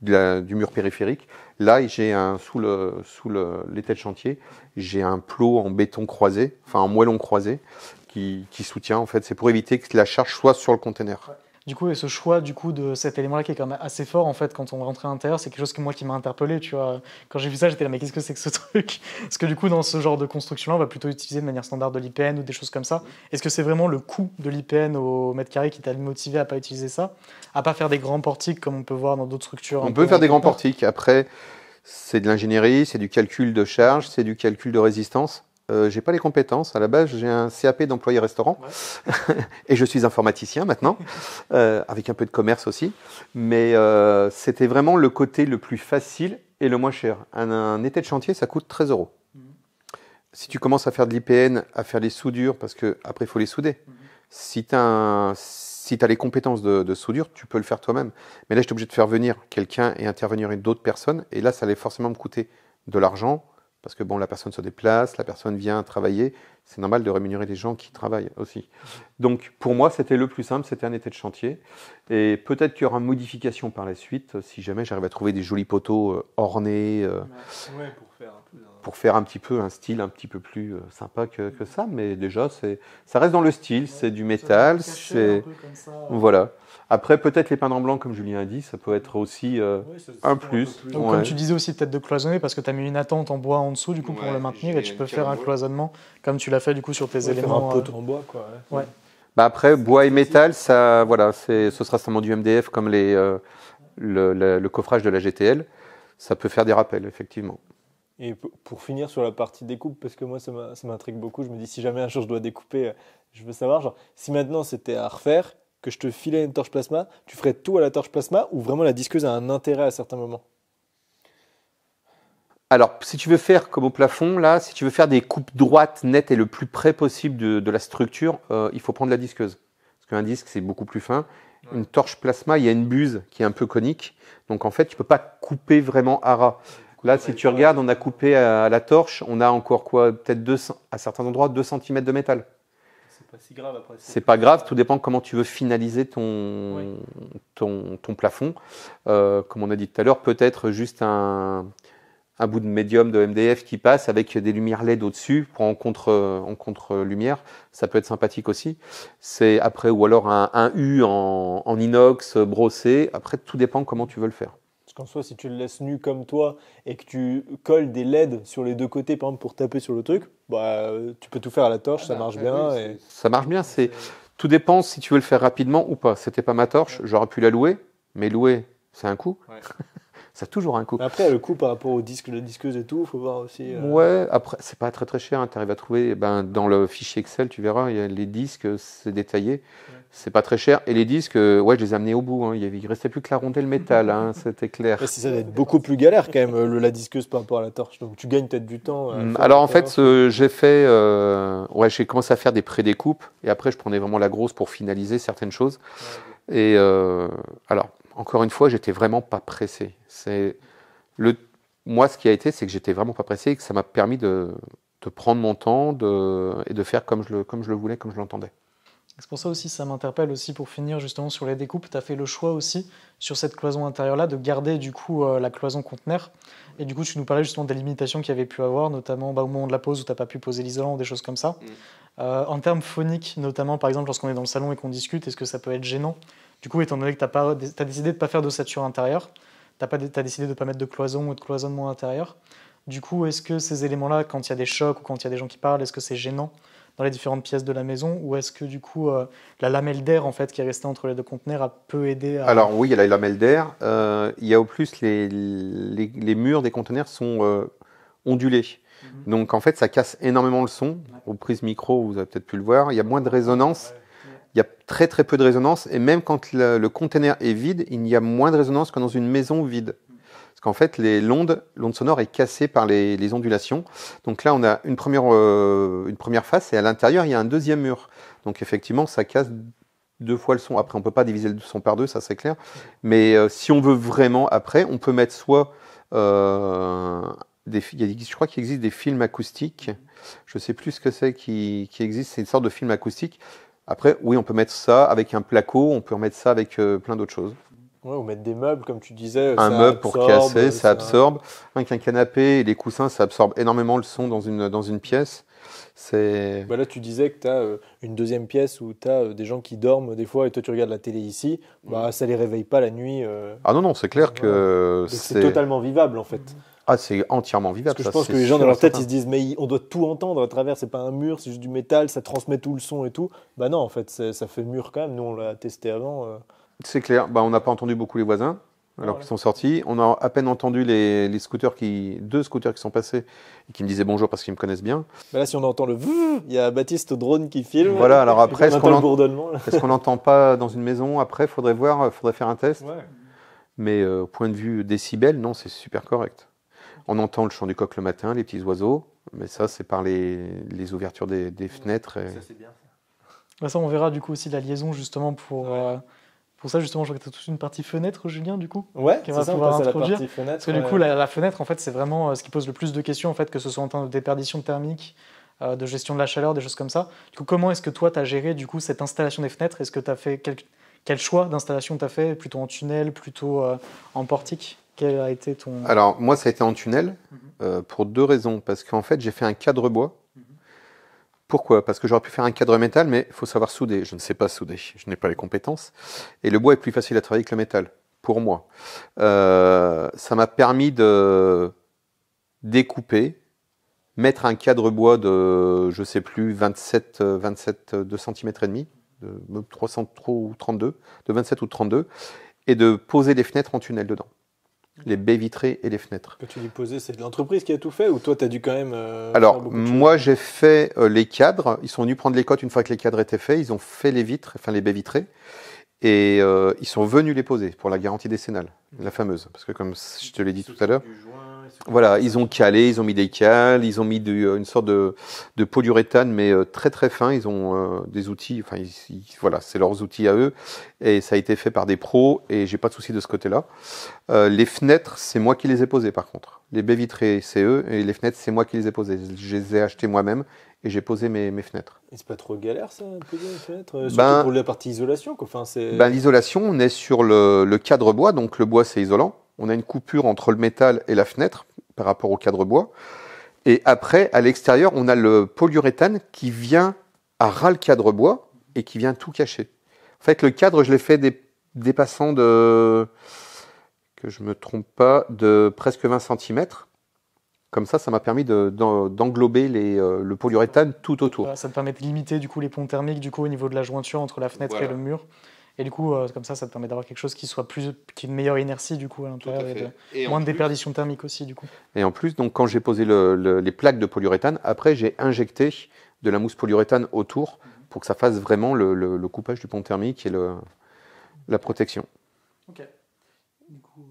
du mur périphérique. Là, j'ai un sous le sous l'été de chantier, j'ai un plot en béton croisé, enfin en moellon croisé, qui, qui soutient en fait. C'est pour éviter que la charge soit sur le conteneur.
Du coup, et ce choix du coup de cet élément-là qui est quand même assez fort en fait quand on rentre à l'intérieur, c'est quelque chose que moi qui m'a interpellé. Tu vois, quand j'ai vu ça, j'étais là mais qu'est-ce que c'est que ce truc Parce que du coup, dans ce genre de construction-là, on va plutôt utiliser de manière standard de l'IPN ou des choses comme ça. Est-ce que c'est vraiment le coût de l'IPN au mètre carré qui t'a motivé à pas utiliser ça, à pas faire des grands portiques comme on peut voir dans d'autres structures On peut faire des grands
portiques. Après, c'est de l'ingénierie, c'est du calcul de charge, c'est du calcul de résistance euh, j'ai pas les compétences. À la base, j'ai un CAP d'employé restaurant et je suis informaticien maintenant, euh, avec un peu de commerce aussi. Mais euh, c'était vraiment le côté le plus facile et le moins cher. Un, état été de chantier, ça coûte 13 euros. Mm. Si tu commences à faire de l'IPN, à faire des soudures, parce que après, il faut les souder. Mm. Si tu as, si les compétences de, soudure, tu peux le faire toi-même. Mais là, je suis obligé de faire venir quelqu'un et intervenir d'autres personnes. Et là, ça allait forcément me coûter de l'argent, parce que bon, la personne se déplace, la personne vient travailler, c'est normal de rémunérer les gens qui travaillent aussi. Donc pour moi, c'était le plus simple, c'était un été de chantier. Et peut-être qu'il y aura modification par la suite, si jamais j'arrive à trouver des jolis poteaux euh, ornés. Euh, pour faire pour faire un petit peu un style un petit peu plus euh, sympa que, ça, mais déjà c'est ça reste dans le style, c'est du métal, c'est euh. voilà. Après peut-être les peintres en blanc comme Julien a dit, ça peut être aussi euh, un plus. Donc, Comme tu
disais aussi peut-être de cloisonner parce que tu as mis une attente en bois en dessous du coup pour le maintenir et tu peux faire un cloisonnement comme tu l'as fait du coup sur tes éléments. en bois quoi.
Ouais.
Bah après bois et métal, ça voilà, c'est ce sera seulement du MDF comme les le, coffrage de la GTL, ça peut faire des rappels effectivement.
Et pour finir sur la partie découpe, parce que moi ça m'intrigue beaucoup, je me dis si jamais un jour je dois découper, euh, je veux savoir, genre, si maintenant c'était à refaire, que je te filais une torche plasma, tu ferais tout à la torche plasma ou vraiment la disqueuse a un intérêt à certains moments
alors, si tu veux faire comme au plafond, là, si tu veux faire des coupes droites, nettes et le plus près possible de, la structure, euh, il faut prendre la disqueuse. Parce qu'un disque, c'est beaucoup plus fin. Une torche plasma, il y a une buse qui est un peu conique. Donc, en fait, tu ne peux pas couper vraiment à ras. Là, si tu regardes, on a coupé à la torche, on a encore quoi Peut-être à certains endroits 2 cm de métal.
C'est pas si grave après.
C'est pas grave, tout dépend comment tu veux finaliser ton, ton, plafond. Euh, comme on a dit tout à l'heure, peut-être juste un, un, bout de médium de MDF qui passe avec des lumières LED au-dessus pour en contre-lumière. Euh, en contre ça peut être sympathique aussi. C'est après, ou alors un, un U en, en inox brossé. Après, tout dépend comment tu veux le faire.
Parce qu'en soi, si tu le laisses nu comme toi et que tu colles des LED sur les deux côtés, par exemple, pour taper sur le truc, bah, tu peux tout faire à la torche, ah ça, bah, marche bah bien,
ça marche bien. c'est tout dépend si tu veux le faire rapidement ou pas. C'était pas ma torche, j'aurais pu la louer, mais louer, c'est un coup ça a toujours un coût. Après, le
coup par rapport au disque, la disqueuse et tout, faut voir aussi. Euh,
ouais, après, c'est pas très très cher. Hein. Tu arrives à trouver, ben, dans le fichier Excel, tu verras, il y a les disques, c'est détaillé c'est pas très cher. Et les disques, euh, ouais, je les ai amenés au bout. Hein.
Il ne restait plus que la rondelle métal, hein, c'était clair. ça doit être beaucoup plus galère quand même, euh, le, la disqueuse par rapport à la torche. Donc tu gagnes peut-être du temps. Euh, mm, alors en fait,
j'ai fait. Euh, ouais, j'ai commencé à faire des pré prédécoupes. Et après, je prenais vraiment la grosse pour finaliser certaines choses. Et euh, alors, encore une fois, j'étais vraiment pas pressé. C'est le moi, ce qui a été, c'est que j'étais vraiment pas pressé et que ça m'a permis de, de, prendre mon temps de, et de faire comme je, le, comme je le voulais, comme je l'entendais.
C'est pour ça aussi, ça m'interpelle aussi pour finir justement sur les découpes. Tu as fait le choix aussi sur cette cloison intérieure-là de garder du coup euh, la cloison conteneur. Et du coup, tu nous parlais justement des limitations qu'il y avait pu avoir, notamment bah, au moment de la pose où tu n'as pas pu poser l'isolant ou des choses comme ça. Mm. Euh, en termes phoniques, notamment par exemple lorsqu'on est dans le salon et qu'on discute, est-ce que ça peut être gênant Du coup, étant donné que tu as, as, décidé de ne pas faire d'ossature intérieure, tu as, as, décidé de ne pas mettre de cloison ou de cloisonnement intérieur. Du coup, est-ce que ces éléments-là, quand il y a des chocs ou quand il y a des gens qui parlent, est-ce que c'est gênant dans les différentes pièces de la maison Ou est-ce que du coup, euh, la lamelle d'air en fait, qui est restée entre les deux conteneurs a peu aidé à... Alors
oui, il y a la lamelle d'air. Euh, il y a au plus, les, les, murs des conteneurs sont euh, ondulés. Mhm. Donc en fait, ça casse énormément le son. Aux prises micro, vous avez peut-être pu le voir, il y a moins de résonance. Il y a très très peu de résonance et même quand le, conteneur est vide, il y a moins de résonance que dans une maison vide qu'en fait, l'onde sonore est cassée par les, ondulations. Donc là, on a une première, euh, une première face et à l'intérieur, il y a un deuxième mur. Donc effectivement, ça casse deux fois le son. Après, on peut pas diviser le son par deux, ça c'est clair. Mais euh, si on veut vraiment, après, on peut mettre soit... Euh, des, je crois qu'il existe des films acoustiques. Je ne sais plus ce que c'est qui, qui existe. C'est une sorte de film acoustique. Après, oui, on peut mettre ça avec un placo, on peut remettre ça avec euh, plein d'autres choses
ou mettre des meubles, comme tu disais. Un meuble pour casser, euh, ça, absorbe.
Avec un canapé et les coussins, ça absorbe énormément le son dans une, dans une pièce. C'est... Bah
là, tu disais que tu as euh, une deuxième pièce où tu as euh, des gens qui dorment des fois et toi tu regardes la télé ici, bah, mm. ça les réveille pas la nuit.
Ah non, non, c'est clair que. C'est... totalement
vivable en fait.
Ah, c'est entièrement vivable. Parce que je pense que les gens dans leur tête ils se
disent mais on doit tout entendre à travers, c'est pas un mur, c'est juste du métal, ça transmet tout le son et tout. Bah non, en fait, ça fait mur quand même, nous on l'a testé avant.
C'est clair. Bah, on n'a pas entendu beaucoup les voisins alors qu'ils sont sortis. On a à peine entendu les, scooters qui, deux scooters qui sont passés et qui me disaient bonjour parce qu'ils me connaissent bien.
Bah, là, si on entend le il y a Baptiste au drone qui filme. Voilà. Alors après, est-ce qu'on
n'entend pas dans une maison Après, faudrait voir, faudrait faire un test. Mais euh, au point de vue décibels, non, c'est super correct. On entend le chant du coq le matin, les petits oiseaux, mais ça, c'est par les, les, ouvertures des, fenêtres. Ça, c'est
bien. Bah, ça, on verra du coup aussi la liaison justement pour. Euh, pour ça, justement, je tout une partie fenêtre, Julien, du coup. Ouais, c'est ça, on introduire. la partie fenêtre, Parce que du coup, la, fenêtre, en fait, c'est vraiment euh, ce qui pose le plus de questions, en fait, que ce soit en termes de déperdition thermique, euh, de gestion de la chaleur, des choses comme ça. Du coup, comment est-ce que toi, tu as géré, du coup, cette installation des fenêtres Est-ce que tu as fait. Quel, choix d'installation tu as fait Plutôt en tunnel, plutôt euh, en portique Quel a été ton. Alors,
moi, ça a été en tunnel, mhm. pour deux raisons. Parce qu'en fait, j'ai fait un cadre bois pourquoi Parce que j'aurais pu faire un cadre métal, mais il faut savoir souder. Je ne sais pas souder, je n'ai pas les compétences. Et le bois est plus facile à travailler que le métal, pour moi. Euh, ça m'a permis de découper, mettre un cadre bois de, je sais plus, 27, 27 2 cm et demi, de 300 euh, ou 32, de 27 ou 32, et de poser des fenêtres en tunnel dedans les baies vitrées et les fenêtres.
Quand tu dis poser, c'est l'entreprise qui a tout fait ou toi, tu as dû quand même. Euh, Alors,
moi, j'ai fait euh, les cadres. Ils sont venus prendre les cotes une fois que les cadres étaient faits. Ils ont fait les vitres, enfin les baies vitrées. Et euh, ils sont venus les poser pour la garantie décennale, la fameuse. Parce que, comme je te l'ai dit tout à l'heure. Voilà, ils ont calé, ils ont mis des cales, ils ont mis une sorte de, de, polyuréthane, mais euh, très très fin. Ils ont euh, des outils, enfin ils, voilà, c'est leurs outils à eux, et ça a été fait par des pros, et j'ai pas de souci de ce côté-là. Euh, les fenêtres, c'est moi qui les ai posées par contre. Les baies vitrées, c'est eux, et les fenêtres, c'est moi qui les ai posées. Je les ai achetées moi-même, et j'ai posé mes, fenêtres.
Et c'est pas trop galère ça, poser les fenêtres ben pour la partie isolation quoi. Enfin, ben,
L'isolation, on est sur le cadre bois, donc le bois c'est isolant on a une coupure entre le métal et la fenêtre par rapport au cadre bois. Et après, à l'extérieur, on a le polyuréthane qui vient à ras le cadre bois et qui vient tout cacher. En fait, le cadre, je l'ai fait des, dépassant de, que je me trompe pas, de presque 20 cm. Comme ça, ça m'a permis d'englober euh, le polyuréthane tout autour.
ça te permet de limiter du coup les ponts thermiques du coup au niveau de la jointure entre la fenêtre et le mur. Et du coup, euh, comme ça, ça te permet d'avoir quelque chose qui soit plus, qui ait une meilleure inertie du coup à l'intérieur, et, moins de déperdition thermique aussi du coup.
Et en plus, donc quand j'ai posé les plaques de polyuréthane, après j'ai injecté de la mousse polyuréthane autour pour que ça fasse vraiment le, coupage du pont thermique et la protection.
Ok. Euh,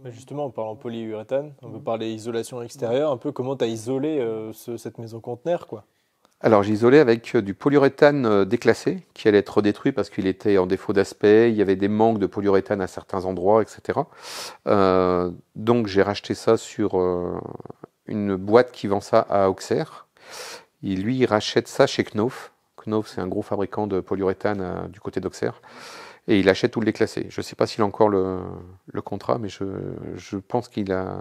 bah, justement, en parlant polyuréthane, on peut mhm. parler isolation extérieure, un peu comment tu as isolé euh, cette maison conteneur quoi.
Alors j'ai isolé avec euh, du polyuréthane euh, déclassé qui allait être détruit parce qu'il était en défaut d'aspect, il y avait des manques de polyuréthane à certains endroits, etc. Euh, donc j'ai racheté ça sur une boîte qui vend ça à Auxerre. Et lui, il rachète ça chez Knof. Knof, c'est un gros fabricant de polyuréthane du côté d'Auxerre. Et il achète tout le déclassé. Je ne sais pas s'il a encore le, contrat, mais je, je pense qu'il a,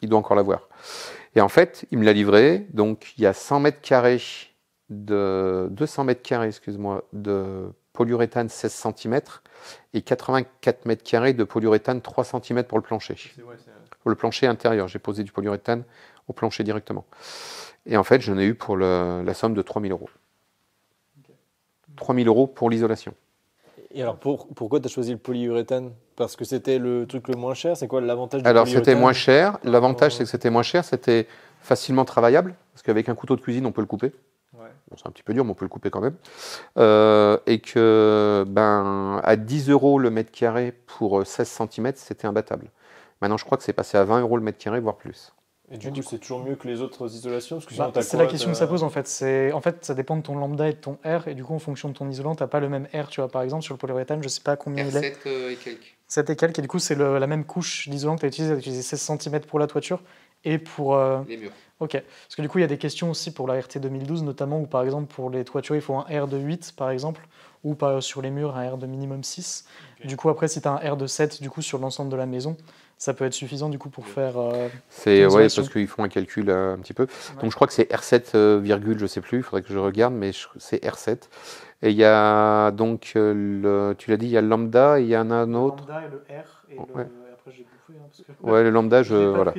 il doit encore l'avoir. Et en fait, il me l'a livré, donc il y a 100 mètres carrés de 200 mètres carrés, excuse-moi, de polyuréthane 16 cm et 84 mètres carrés de polyuréthane 3 cm pour le plancher. pour le plancher intérieur, j'ai posé du polyuréthane au plancher directement. Et en fait, j'en ai eu pour la somme de 3000 euros. 3000 euros pour l'isolation.
Et alors, pour, pourquoi t'as choisi le polyuréthane Parce que c'était le truc le moins cher C'est quoi l'avantage du Alors, c'était moins cher.
L'avantage, oh. c'est que c'était moins cher. C'était facilement travaillable, parce qu'avec un couteau de cuisine, on peut le couper. Ouais. Bon, c'est un petit peu dur, mais on peut le couper quand même. Euh, et que, ben, à 10 euros le mètre carré pour 16 euh, cm, c'était imbattable. Maintenant, je crois que c'est passé à 20 euros le mètre carré, voire plus.
Et du, coup, c'est toujours mieux que les autres isolations parce que bah, C'est la question que ça pose en fait.
C'est en fait ça dépend de ton lambda et de ton R et du coup en fonction de ton isolant t'as pas le même R. Tu vois par exemple sur le polyuréthane je sais pas combien il est. R7 euh, et quelques. 7 et quelques et du coup c'est la même couche d'isolant que tu as utilisé. Tu as utilisé 16 cm pour la toiture et pour euh, les murs. Ok. Parce que du coup il y a des questions aussi pour la RT 2012 notamment où par exemple pour les toitures il faut un R de 8 par exemple ou pas sur les murs un R de minimum 6. Du coup, après, c'est un R de 7 du coup, sur l'ensemble de la maison, ça peut être suffisant du coup pour faire. Euh, c'est ouais, parce
qu'ils font un calcul euh, un petit peu. Donc je crois que c'est R7, euh, virgule, je sais plus, il faudrait que je regarde, mais c'est R7. Et il y a donc, tu l'as dit, il y a lambda, il y en a un autre.
Le lambda et le R. Et hein, ouais. le, j'ai
bouffé. lambda, je. Voilà.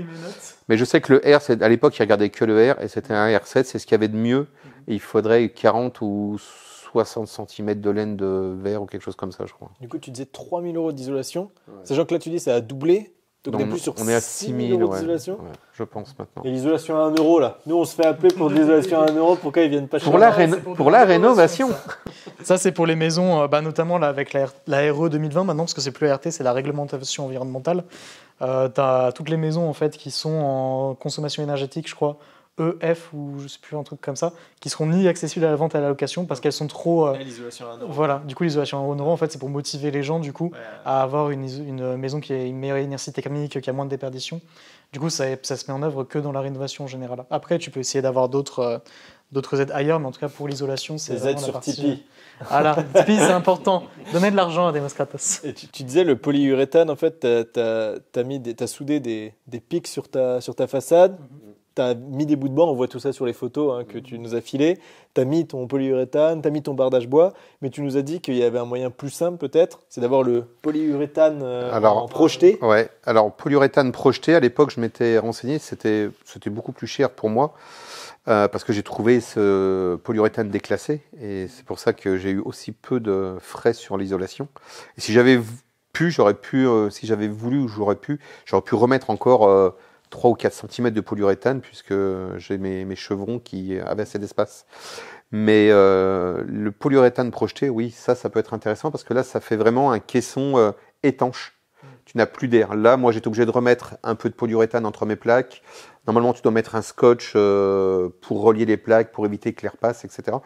Mais je sais que le R, à l'époque, ils regardaient que le R, et c'était mhm. un R7, c'est ce qu'il y avait de mieux. Mhm. il faudrait 40 ou 60 cm de laine de verre ou quelque chose comme ça, je crois.
Du coup, tu disais 3000 euros d'isolation. C'est Sachant que là, tu dis ça a doublé. Donc on est plus sur on est à euros d'isolation
Je pense maintenant.
Et l'isolation à 1 euro là. Nous on se fait appeler pour de l'isolation à 1 euro. Pourquoi ils viennent pas chez pour, la,
pour, la rénovation Ça, c'est pour les maisons, euh, bah, notamment là, avec la, RE 2020 maintenant, parce que c'est plus RT, c'est la réglementation environnementale. Euh, t'as tu as toutes les maisons en fait qui sont en consommation énergétique, je crois, EF ou je sais plus un truc comme ça, qui seront ni accessibles à la vente à la location parce qu'elles sont trop. Euh,
l'isolation à Voilà,
du coup l'isolation à 1 en fait c'est pour motiver les gens du coup à avoir une, maison qui a une meilleure inertie thermique, qui a moins de déperdition. Du coup ça, ça se met en œuvre que dans la rénovation en général. Après tu peux essayer d'avoir d'autres euh, d'autres aides ailleurs, mais en tout cas pour l'isolation c'est. Des aides sur partie... Tipeee. Voilà, Tipeee c'est important. Donner de l'argent à des Kratos. Et tu, tu, disais
le polyuréthane en fait, tu as, as, as, soudé des, des pics sur ta, sur ta façade. Mhm tu as mis des bouts de bois, on voit tout ça sur les photos hein, que mhm. tu nous as filées, tu as mis ton polyuréthane, tu as mis ton bardage bois, mais tu nous as dit qu'il y avait un moyen plus simple peut-être, c'est d'avoir le polyuréthane euh, alors,
projeté. Ouais, alors polyuréthane projeté, à l'époque je m'étais renseigné, c'était beaucoup plus cher pour moi. Euh, parce que j'ai trouvé ce polyuréthane déclassé et c'est pour ça que j'ai eu aussi peu de frais sur l'isolation. Et si j'avais pu, j'aurais pu, euh, si j'avais voulu ou j'aurais pu, j'aurais pu remettre encore 3 ou 4 cm de polyuréthane puisque j'ai mes, chevrons qui avaient assez d'espace. Mais euh, le polyuréthane projeté, oui, ça, ça peut être intéressant parce que là, ça fait vraiment un caisson euh, étanche. Tu n'as plus d'air. Là, moi, j'étais obligé de remettre un peu de polyuréthane entre mes plaques. Normalement, tu dois mettre un scotch euh, pour relier les plaques, pour éviter que l'air passe, etc.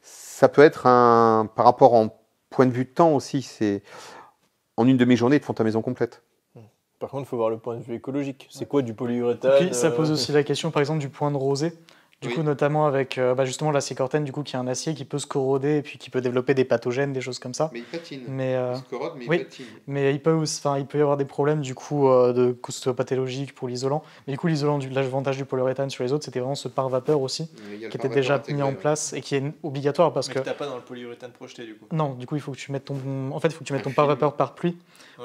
Ça peut être un, par rapport en point de vue de temps aussi, c'est en une demi-journée, ils te font ta maison
complète. Par contre, il faut voir le point de vue écologique. C'est quoi du polyuréthane Puis, ça pose euh, aussi la
question, par exemple, du point de rosée. Du coup, notamment avec euh, bah, justement l'acier corten, du coup, qui est un acier qui peut se corroder et puis qui peut développer des pathogènes, des choses comme ça. Mais il patine. Mais, euh, il corrode, mais il Mais il peut, enfin, il peut y avoir des problèmes du coup euh, de coûts pour l'isolant. Mais du coup, l'isolant, l'avantage du polyuréthane sur les autres, c'était vraiment ce pare vapeur aussi, qui était déjà mis en place et qui est obligatoire parce mais que. n'as pas
dans le polyuréthane projeté du coup.
Non, du coup, il faut que tu mettes ton, en fait, faut que tu ton pare vapeur par pluie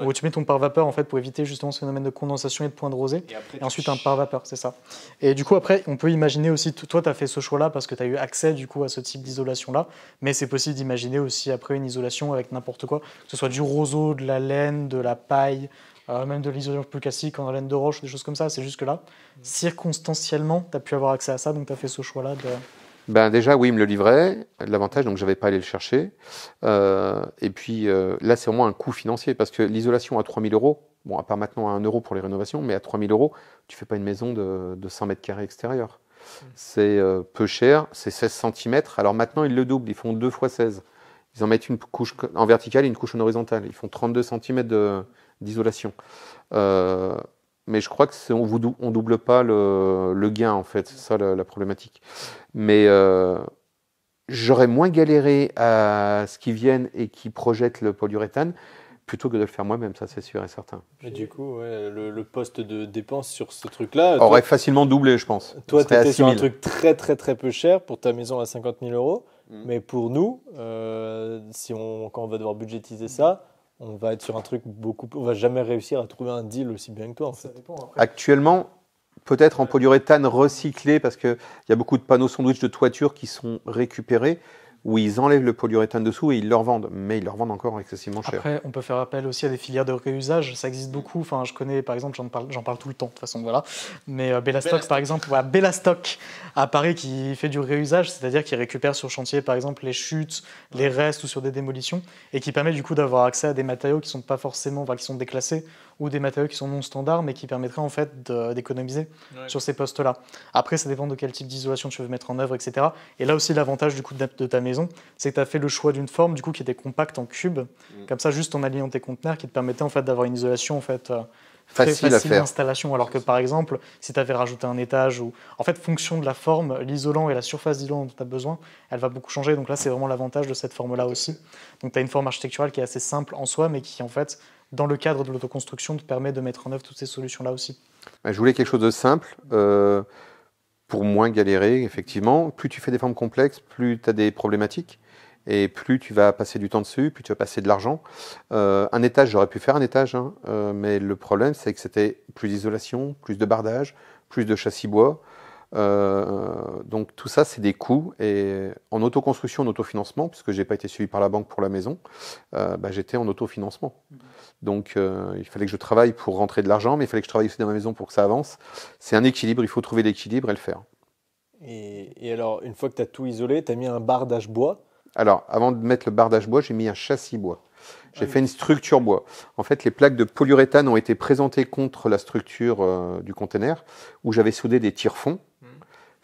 ou tu mets ton pare vapeur en fait pour éviter justement ce phénomène de condensation et de point de rosée. Et, ensuite un pare vapeur, c'est ça. Et du coup, après, on peut imaginer aussi tout toi, tu as fait ce choix-là parce que tu as eu accès du coup à ce type d'isolation-là, mais c'est possible d'imaginer aussi après une isolation avec n'importe quoi, que ce soit du roseau, de la laine, de la paille, euh, même de l'isolation plus classique en laine de roche, des choses comme ça. C'est juste que là, circonstanciellement, tu as pu avoir accès à ça, donc tu as fait ce choix-là
Ben déjà, oui, il me le livrait. L'avantage, donc, j'avais pas allé le chercher. Euh, et puis euh, là, c'est vraiment un coût financier parce que l'isolation à 3000 euros, bon, à part maintenant à 1 euro pour les rénovations, mais à 000 euros, tu fais pas une maison de, de 100 mètres carrés extérieur c'est euh, peu cher, c'est 16 cm. Alors maintenant, ils le doublent, ils font 2 fois 16. Ils en mettent une couche en verticale et une couche en horizontale. Ils font 32 cm d'isolation. Euh, mais je crois que on vous on double pas le, le, gain en fait, c'est ça la, problématique. Mais euh, j'aurais moins galéré à ce qu'ils viennent et qu'ils projettent le polyuréthane plutôt que de le faire moi-même, ça c'est sûr et certain.
Et du coup, le, poste de dépense sur ce truc-là aurait facilement doublé, je pense. Toi, tu étais sur un truc très très très peu cher pour ta maison à 50 000 euros, mm. mais pour nous, euh, si on, quand on va devoir budgétiser ça, on va être sur un truc beaucoup, on va jamais réussir à trouver un deal aussi bien que toi. En fait.
Actuellement, peut-être en polyuréthane recyclé parce qu'il y a beaucoup de panneaux sandwich de toiture qui sont récupérés où ils enlèvent le polyuréthane dessous et ils le vendent, mais ils le vendent encore excessivement cher.
Après, on peut faire appel aussi à des filières de réusage, ça existe beaucoup. Enfin, je connais, par exemple, j'en parle, j'en parle tout le temps, de toute façon, voilà. Mais euh, par exemple, voilà, Bellastock à Paris qui fait du réusage, c'est-à-dire qui récupère sur chantier, par exemple, les chutes, les restes ou sur des démolitions, et qui permet du coup d'avoir accès à des matériaux qui ne sont pas forcément, enfin, qui sont déclassés ou des matériaux qui sont non standards, mais qui permettraient en fait d'économiser sur ces postes-là. Après, ça dépend de quel type d'isolation tu veux mettre en œuvre, etc. Et là aussi, l'avantage du coup de ta maison, c'est que tu as fait le choix d'une forme du coup qui était compacte en cube. Mm. Comme ça, juste en alignant tes conteneurs, qui te permettait en fait d'avoir une isolation en fait euh, facile, facile d'installation. Alors que par exemple, si tu avais rajouté un étage ou en fait fonction de la forme, l'isolant et la surface d'isolant dont tu as besoin, elle va beaucoup changer. Donc là, c'est vraiment l'avantage de cette forme-là aussi. Donc tu as une forme architecturale qui est assez simple en soi, mais qui en fait dans le cadre de l'autoconstruction, te permet de mettre en œuvre toutes ces solutions-là aussi
bah, Je voulais quelque chose de simple. Euh, pour moins galérer, effectivement, plus tu fais des formes complexes, plus tu as des problématiques et plus tu vas passer du temps dessus, plus tu vas passer de l'argent. Euh, un étage, j'aurais pu faire un étage, hein, euh, mais le problème, c'est que c'était plus d'isolation, plus de bardage, plus de châssis bois. Euh, donc tout ça, c'est des coûts. Et en autoconstruction, en autofinancement, puisque je n'ai pas été suivi par la banque pour la maison, euh, bah, j'étais en autofinancement. Mmh. Donc euh, il fallait que je travaille pour rentrer de l'argent, mais il fallait que je travaille aussi dans ma maison pour que ça avance. C'est un équilibre, il faut trouver l'équilibre et le faire.
Et, et alors, une fois que tu as tout isolé, tu as mis un bardage bois
Alors, avant de mettre le bardage bois, j'ai mis un châssis bois. J'ai ah fait une structure bois. En fait, les plaques de polyuréthane ont été présentées contre la structure du container où j'avais soudé des tirs fonds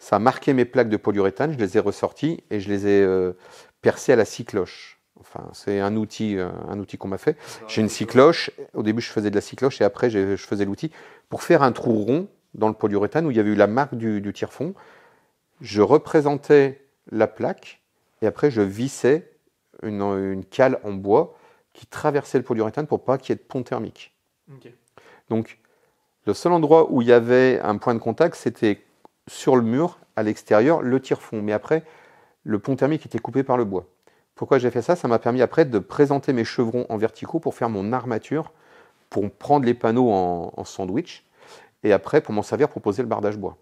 ça a marqué mes plaques de polyuréthane, je les ai ressorties et je les ai euh, percées à la cycloche. Enfin, c'est un outil, euh, un outil qu'on m'a fait. J'ai une cycloche. Au début, je faisais de la cycloche et après, je faisais l'outil pour faire un trou rond dans le polyuréthane où il y avait eu la marque du, tire-fond. Je représentais la plaque et après, je vissais une, cale en bois qui traversait le polyuréthane pour pas qu'il y ait de pont thermique. Donc, le seul endroit où il y avait un point de contact, c'était sur le mur, à l'extérieur, le tire-fond. Mais après, le pont thermique était coupé par le bois. Pourquoi j'ai fait ça Ça m'a permis après de présenter mes chevrons en verticaux pour faire mon armature, pour prendre les panneaux en, sandwich, et après pour m'en servir pour poser le bardage bois.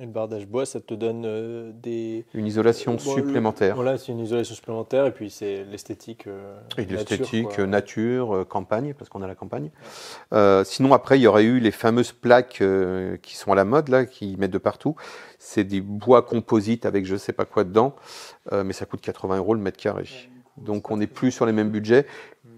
Et bardage bois, ça te donne euh, des. Une isolation supplémentaire. Voilà, c'est une isolation supplémentaire, et puis c'est l'esthétique. Euh, et l'esthétique,
nature, euh, campagne, parce qu'on a la campagne. sinon, après, il y aurait eu les fameuses plaques qui sont à la mode, là, qui mettent de partout. C'est des bois composites avec je ne sais pas quoi dedans, mais ça coûte 80 euros le mètre carré. Donc, on n'est plus sur les mêmes budgets.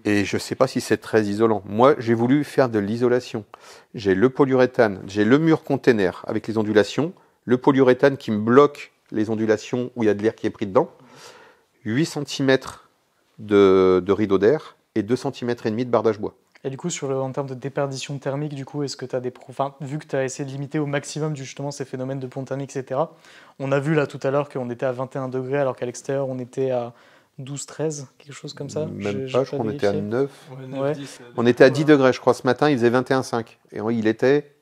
Et je ne sais pas si c'est très isolant. Moi, j'ai voulu faire de l'isolation. J'ai le polyuréthane, j'ai le mur container avec les ondulations, le polyuréthane qui me bloque les ondulations où il y a de l'air qui est pris dedans, 8 cm de, rideau d'air et 2 cm et demi de bardage bois.
Et du coup, sur en termes de déperdition thermique, du coup, est-ce que tu as des enfin, vu que tu as essayé de limiter au maximum justement ces phénomènes de pont thermique, etc. On a vu là tout à l'heure qu'on était à 21 degrés alors qu'à l'extérieur on était à 12, 13, quelque chose comme ça. Même pas, je crois qu'on était à 9. Euh, on
était à 10 degrés, je crois, ce matin, il faisait 21,5. Et il était.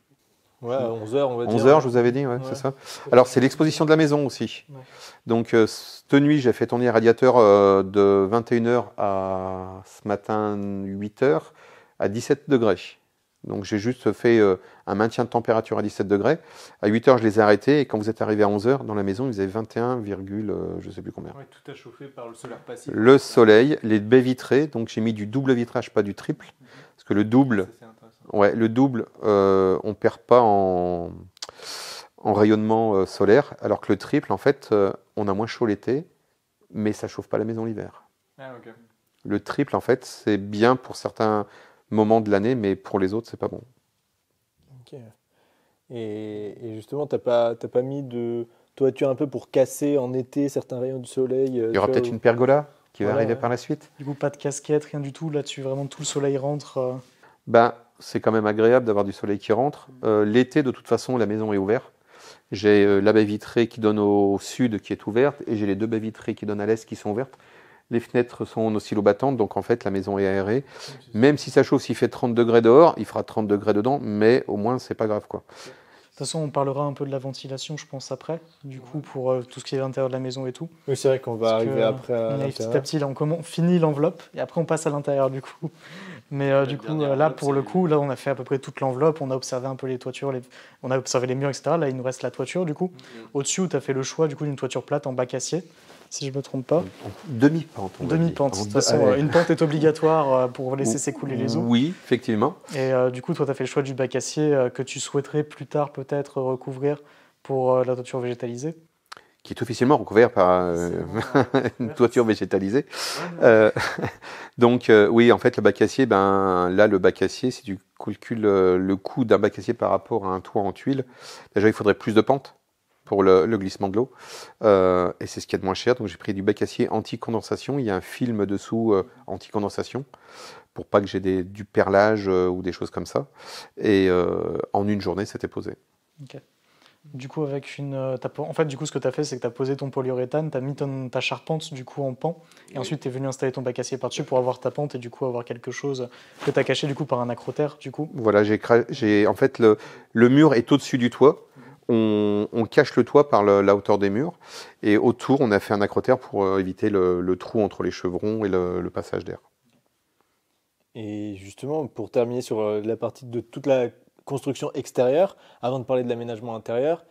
Ouais, 11h, on va dire. 11 je vous avais dit, ouais, c'est ça. Alors,
c'est l'exposition de la maison aussi. Donc, euh, cette nuit, j'ai fait tourner radiateur radiateur de 21h à ce matin 8h à 17 degrés. Donc j'ai juste fait euh, un maintien de température à 17 degrés. À 8 heures, je les ai arrêtés et quand vous êtes arrivé à 11 heures dans la maison, ils avaient 21, euh, je sais plus combien.
tout a chauffé par le soleil passif. Le
soleil, les baies vitrées, donc j'ai mis du double vitrage, pas du triple, mhm. parce que le double, ouais, le double, euh, on perd pas en, en rayonnement euh, solaire, alors que le triple, en fait, on a moins chaud l'été, mais ça chauffe pas la maison l'hiver. Ah, le triple, en fait, c'est bien pour certains, moment de l'année, mais pour les autres, c'est pas bon.
Et, justement, tu pas, pas mis de toiture un peu pour casser en été certains rayons du soleil euh, Il y aura peut-être une pergola
qui va arriver par la suite. Du coup, pas de casquette, rien du tout. Là-dessus, vraiment, tout le soleil rentre. Euh. Ben,
c'est quand même agréable d'avoir du soleil qui rentre. Mm. Euh, l'été, de toute façon, la maison est ouverte. J'ai la baie vitrée qui donne au sud qui est ouverte et j'ai les deux baies vitrées qui donnent à l'est qui sont ouvertes. Les fenêtres sont en oscillobattantes, donc en fait la maison est aérée. Même si ça chauffe, s'il fait 30 degrés dehors, il fera 30 degrés dedans, mais au moins c'est pas grave quoi.
De toute façon, on parlera un peu de la ventilation, je pense, après, du coup, pour euh, tout ce qui est à l'intérieur de la maison et tout. Oui, c'est vrai qu'on va arriver après à on Petit à petit, là, on, finit l'enveloppe et après, on passe à l'intérieur, du coup. Mais euh, du coup, euh, là, pour le coup, là, on a fait à peu près toute l'enveloppe, on a observé un peu les toitures, on a observé les murs, etc. Là, il nous reste la toiture, du coup. Mm-hmm. Au-dessus, tu as fait le choix, du coup, d'une toiture plate en bac acier si je ne me trompe pas. Demi-pente.
Demi-pente, de toute façon, une
pente est obligatoire euh, pour laisser s'écouler les eaux. Oui, effectivement. Et euh, du coup, toi, tu as fait le choix du bac acier euh, que tu souhaiterais plus tard peut-être recouvrir pour la toiture végétalisée
qui est officiellement recouvert par une toiture végétalisée. donc oui, en fait, le bac acier, ben là, le bac acier, si tu calcules le coût d'un bac acier par rapport à un toit en tuile, déjà il faudrait plus de pente pour le, glissement de l'eau. Euh, et c'est ce qui y a de moins cher. Donc j'ai pris du bac acier anti-condensation. Il y a un film dessous euh, anti-condensation pour pas que j'ai du perlage euh, ou des choses comme ça. Et en une journée, c'était posé.
Du coup, avec une, en fait, du coup, ce que tu as fait, c'est que tu as posé ton polyuréthane, tu as mis ta charpente du coup en pan, et ensuite tu es venu installer ton bac acier par-dessus pour avoir ta pente et du coup avoir quelque chose que tu as caché du coup par un acrotère. Du coup.
Voilà, j'ai, en fait le mur est au-dessus du toit, on, cache le toit par la hauteur des murs et autour on a fait un acrotère pour euh, éviter le, trou entre les chevrons et le, passage d'air.
Et justement, pour terminer sur euh, la partie de toute la construction extérieure, avant de parler de l'aménagement intérieur,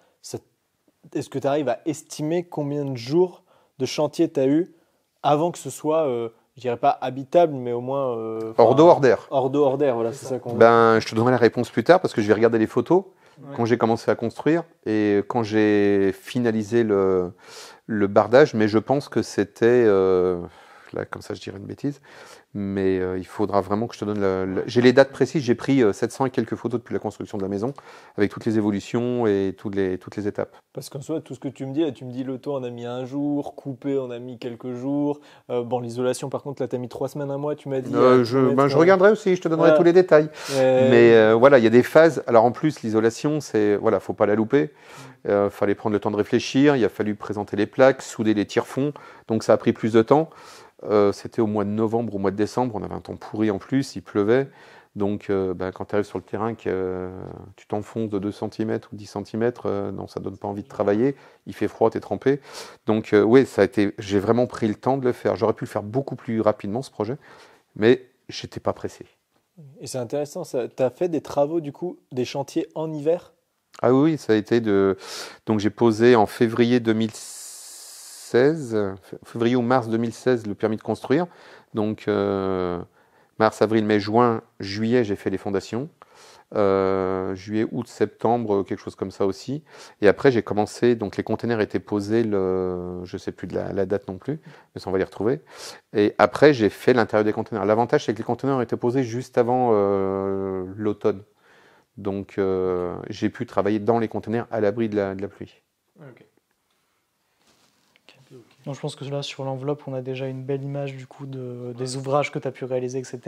est-ce que tu arrives à estimer combien de jours de chantier tu as eu avant que ce soit, euh, je dirais pas habitable, mais au moins. hors d'eau, hors d'air. Hors d'eau, hors d'air, voilà, c'est ça qu'on.
Ben, je te donnerai la réponse plus tard parce que je vais regarder les photos quand j'ai commencé à construire et quand j'ai finalisé le, le, bardage, mais je pense que c'était. Euh, là, comme ça, je dirais une bêtise. Mais euh, il faudra vraiment que je te donne. La, J'ai les dates précises. J'ai pris 700 euh, et quelques photos depuis la construction de la maison, avec toutes les évolutions et toutes les, toutes les étapes.
Parce qu'en soit tout ce que tu me dis, tu me dis le toit, on a mis un jour, coupé, on a mis quelques jours. Euh, bon, l'isolation, par contre, là, tu as mis trois semaines, à mois, tu m'as dit. Hein, je, ben, hein. regarderai aussi, je te donnerai tous les détails.
Mais voilà, il y a des phases. Alors en plus, l'isolation, c'est. Voilà, faut pas la louper. Il mm. fallait prendre le temps de réfléchir. Il a fallu présenter les plaques, souder les tirefonds fonds Donc ça a pris plus de temps. Euh, c'était au mois de novembre, au mois de décembre, on avait un temps pourri en plus, il pleuvait. Donc euh, bah, quand tu arrives sur le terrain, euh, tu t'enfonces de 2 cm ou 10 cm, non, ça donne pas envie de travailler, il fait froid, tu trempé. Donc oui, ça a été j'ai vraiment pris le temps de le faire. J'aurais pu le faire beaucoup plus rapidement ce projet, mais j'étais pas pressé.
Et c'est intéressant, tu as fait des travaux du coup, des chantiers en hiver
Ah oui, ça a été de donc j'ai posé en février 2006 février ou mars 2016, le permis de construire. Donc euh, mars, avril, mai, juin, juillet, j'ai fait les fondations. Euh, juillet, août, septembre, quelque chose comme ça aussi. Et après, j'ai commencé, donc les conteneurs étaient posés, le, je sais plus de la, date non plus, mais ça, on va les retrouver. Et après, j'ai fait l'intérieur des conteneurs L'avantage, c'est que les containers étaient posés juste avant euh, l'automne. Donc, j'ai pu travailler dans les conteneurs à l'abri de, la, pluie.
OK
je pense que là, sur l'enveloppe, on a déjà une belle image du coup de, des ouvrages que tu as pu réaliser, etc.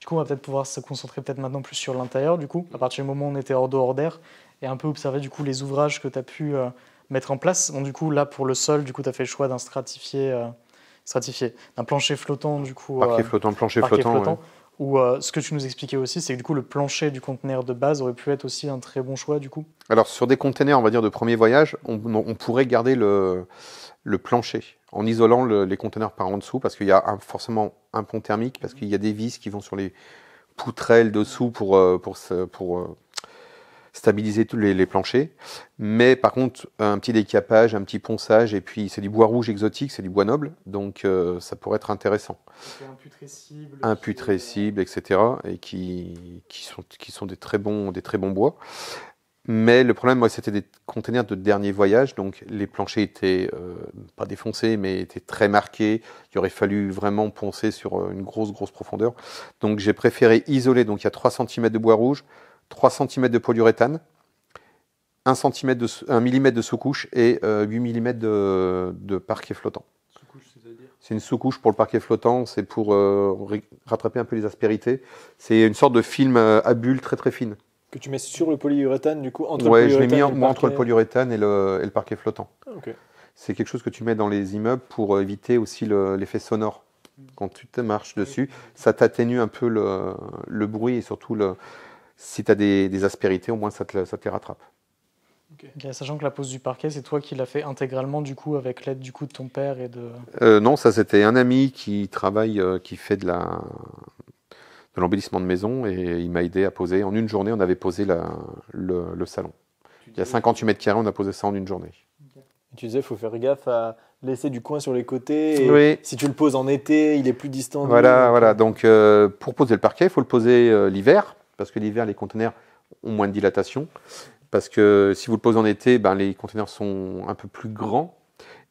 Du coup, on va peut-être pouvoir se concentrer peut-être maintenant plus sur l'intérieur, du coup, à partir du moment où on était hors dehors d'air, et un peu observer du coup les ouvrages que tu as pu euh, mettre en place. Donc du coup, là, pour le sol, du coup, tu as fait le choix d'un stratifié, euh, stratifié d'un plancher flottant, du coup. Euh, flottant, plancher flottant. Ou ce que tu nous expliquais aussi, c'est que du coup, le plancher du conteneur de base aurait pu être aussi un très bon choix, du coup.
Alors sur des conteneurs, on va dire de premier voyage, on pourrait garder le le plancher, en isolant les conteneurs par en dessous, parce qu'il y a forcément un pont thermique, parce mhm. qu'il y a des vis qui vont sur les poutrelles dessous pour, euh, pour, euh, stabiliser tous les, planchers. Mais par contre, un petit décapage, un petit ponçage, et puis c'est du bois rouge exotique, c'est du bois noble, donc euh, ça pourrait être intéressant. Imputrescible. Imputrescible, etc. Et qui, qui, sont, qui sont des très bons, des très bons bois. Mais le problème, moi, c'était des containers de dernier voyage, donc les planchers étaient euh, pas défoncés, mais étaient très marqués. Il aurait fallu vraiment poncer sur euh, une grosse, grosse profondeur. Donc j'ai préféré isoler. Donc il y a 3 cm de bois rouge, 3 cm de polyuréthane, 1, cm de, 1 mm de sous-couche et 8 euh, mm de, parquet flottant. C'est une sous-couche pour le parquet flottant, c'est pour rattraper un peu les aspérités. C'est une sorte de film à bulles très très fine.
Que tu mets sur le polyuréthane, du coup, entre ouais, le polyuréthane. je l'ai mis et le parquet... entre le
polyuréthane et le, parquet flottant. C'est quelque chose que tu mets dans les immeubles pour éviter aussi l'effet sonore. Quand tu te marches dessus, ça t'atténue un peu le, bruit et surtout, le, si tu as des, aspérités, au moins ça te, les rattrape.
sachant que la pose du parquet, c'est toi qui l'as fait intégralement du coup avec l'aide du coup de ton père et de.
Euh, non, ça c'était un ami qui travaille, euh, qui fait de la de l'embellissement de maison et il m'a aidé à poser. En une journée, on avait posé le, salon. Il y a 58 mètres carrés, on a posé ça en une
journée. Tu disais, il faut faire gaffe à laisser du coin sur les côtés. Si tu le poses en été, il est plus distant. Voilà, voilà.
Donc, euh, pour poser le parquet, il faut le poser euh, l'hiver, parce que l'hiver, les conteneurs ont moins de dilatation. Parce que si vous le posez en été, ben, les conteneurs sont un peu plus grands,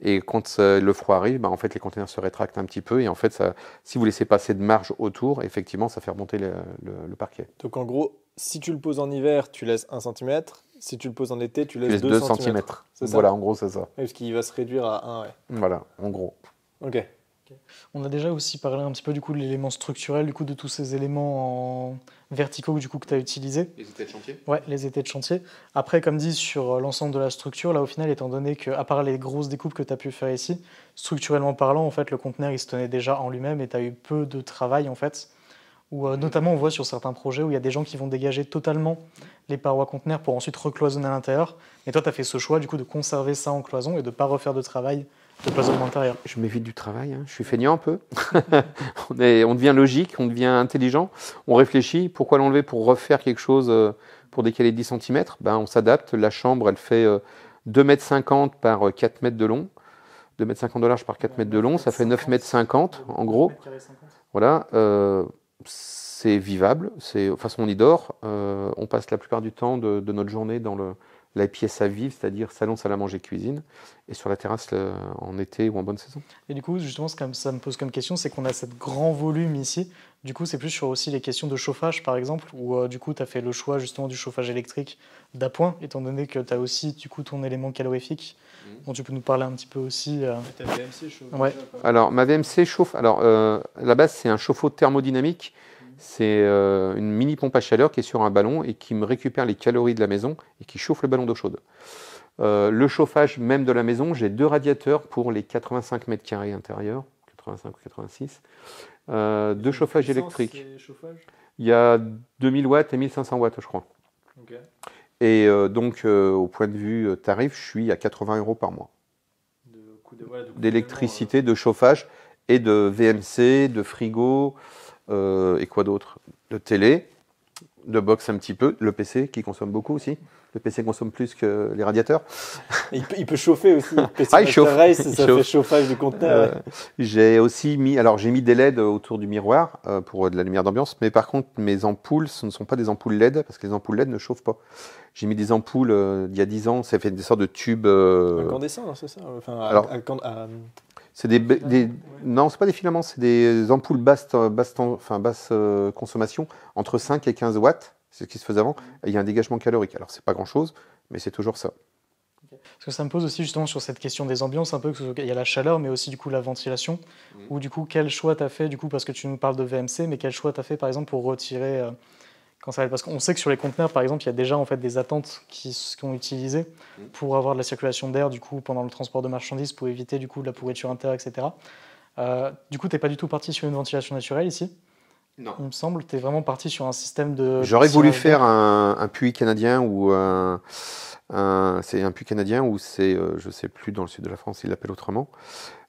et quand euh, le froid arrive, bah, en fait, les conteneurs se rétractent un petit peu. Et en fait, ça, si vous laissez passer de marge autour, effectivement, ça fait remonter le, le, parquet.
Donc en gros, si tu le poses en hiver, tu laisses 1 cm. Si tu le poses en été, tu laisses, 2, cm. Voilà, en gros, c'est ça. parce qu'il va se réduire à 1,
Voilà, en gros.
Ok. On
a déjà aussi parlé un petit peu du coup de l'élément structurel, du coup de tous ces éléments en verticaux du coup que tu as utilisés. Les étés de chantier. Ouais, les étés de chantier. Après, comme dit sur euh, l'ensemble de la structure, là au final, étant donné que à part les grosses découpes que tu as pu faire ici, structurellement parlant, en fait, le conteneur il se tenait déjà en lui-même et tu as eu peu de travail en fait. ou euh, mm. notamment on voit sur certains projets où il y a des gens qui vont dégager totalement les parois conteneurs pour ensuite recloisonner à l'intérieur. Et toi, tu as fait ce choix du coup de conserver ça en cloison et de ne pas refaire de travail
je m'évite du travail, hein. je suis feignant un peu. on, on, devient logique, on devient intelligent, on réfléchit. Pourquoi l'enlever Pour refaire quelque chose euh, pour décaler 10 cm ben, On s'adapte. La chambre, elle fait 2,50 euh, m par 4 euh, mètres de long. 2,50 m de large par 4 mètres de long, ça fait 9,50 m en gros. Voilà, c'est vivable. De toute façon, on y dort. on passe la plupart du temps de notre journée dans le, la pièce à vivre, c'est-à-dire salon, salle à manger, cuisine, et sur la terrasse en été ou en bonne saison.
Et du coup, justement, ce que ça me pose comme question, c'est qu'on a ce grand volume ici. Du coup, c'est plus sur aussi les questions de chauffage, par exemple, où euh, du coup, tu as fait le choix justement du chauffage électrique d'appoint, étant donné que tu as aussi du coup ton élément calorifique. Mhm. dont tu peux nous parler un petit peu aussi. Euh. Ta VMC Ouais.
Alors, ma VMC chauffe. Alors, euh, la base, c'est un chauffe-eau thermodynamique c'est euh, une mini pompe à chaleur qui est sur un ballon et qui me récupère les calories de la maison et qui chauffe le ballon d'eau chaude. Euh, le chauffage même de la maison, j'ai deux radiateurs pour les 85 mètres carrés intérieurs, 85 ou 86. Euh, deux chauffages électriques. Il y a 2000 watts et 1500 watts, je crois. Et donc, au point de vue tarif, je suis à 80 euros par mois. D'électricité, de, de, chauffage et de VMC, de frigo. Euh, et quoi d'autre De télé, de box un petit peu, le PC qui consomme beaucoup aussi. Le PC consomme plus que les radiateurs.
Il peut, chauffer aussi. ah, il chauffe. ça fait chauffage du conteneur. Euh,
j'ai aussi mis, alors j'ai mis des LED autour du miroir euh, pour de la lumière d'ambiance, mais par contre mes ampoules, ce ne sont pas des ampoules LED parce que les ampoules LED ne chauffent pas. J'ai mis des ampoules il y a 10 ans, ça fait des sortes de tubes. Incandescents,
hein, c'est ça enfin, à,
c'est des, non, c'est pas des filaments, c'est des ampoules basse, enfin, basse euh, consommation, entre 5 et 15 watts, c'est ce qui se faisait avant. Et il y a un dégagement calorique. Alors c'est pas grand chose, mais c'est toujours ça.
Parce que ça me pose aussi justement sur cette question des ambiances, un peu Il y a la chaleur, mais aussi du coup la ventilation. Mm. Ou du coup, quel choix tu as fait, du coup, parce que tu nous parles de VMC, mais quel choix tu as fait par exemple pour retirer euh, parce qu'on sait que sur les conteneurs, par exemple, il y a déjà en fait des attentes qui sont utilisées mm. pour avoir de la circulation d'air du pendant le transport de marchandises pour éviter du coup de la pourriture interne, etc. Euh, du coup, tu n'es pas du tout parti sur une ventilation naturelle ici. Non. Il me semble, tu es vraiment parti sur un système de. J'aurais voulu
faire un, puits canadien ou un, c'est un puits canadien ou c'est, Je euh, je sais plus dans le sud de la France, ils l'appellent autrement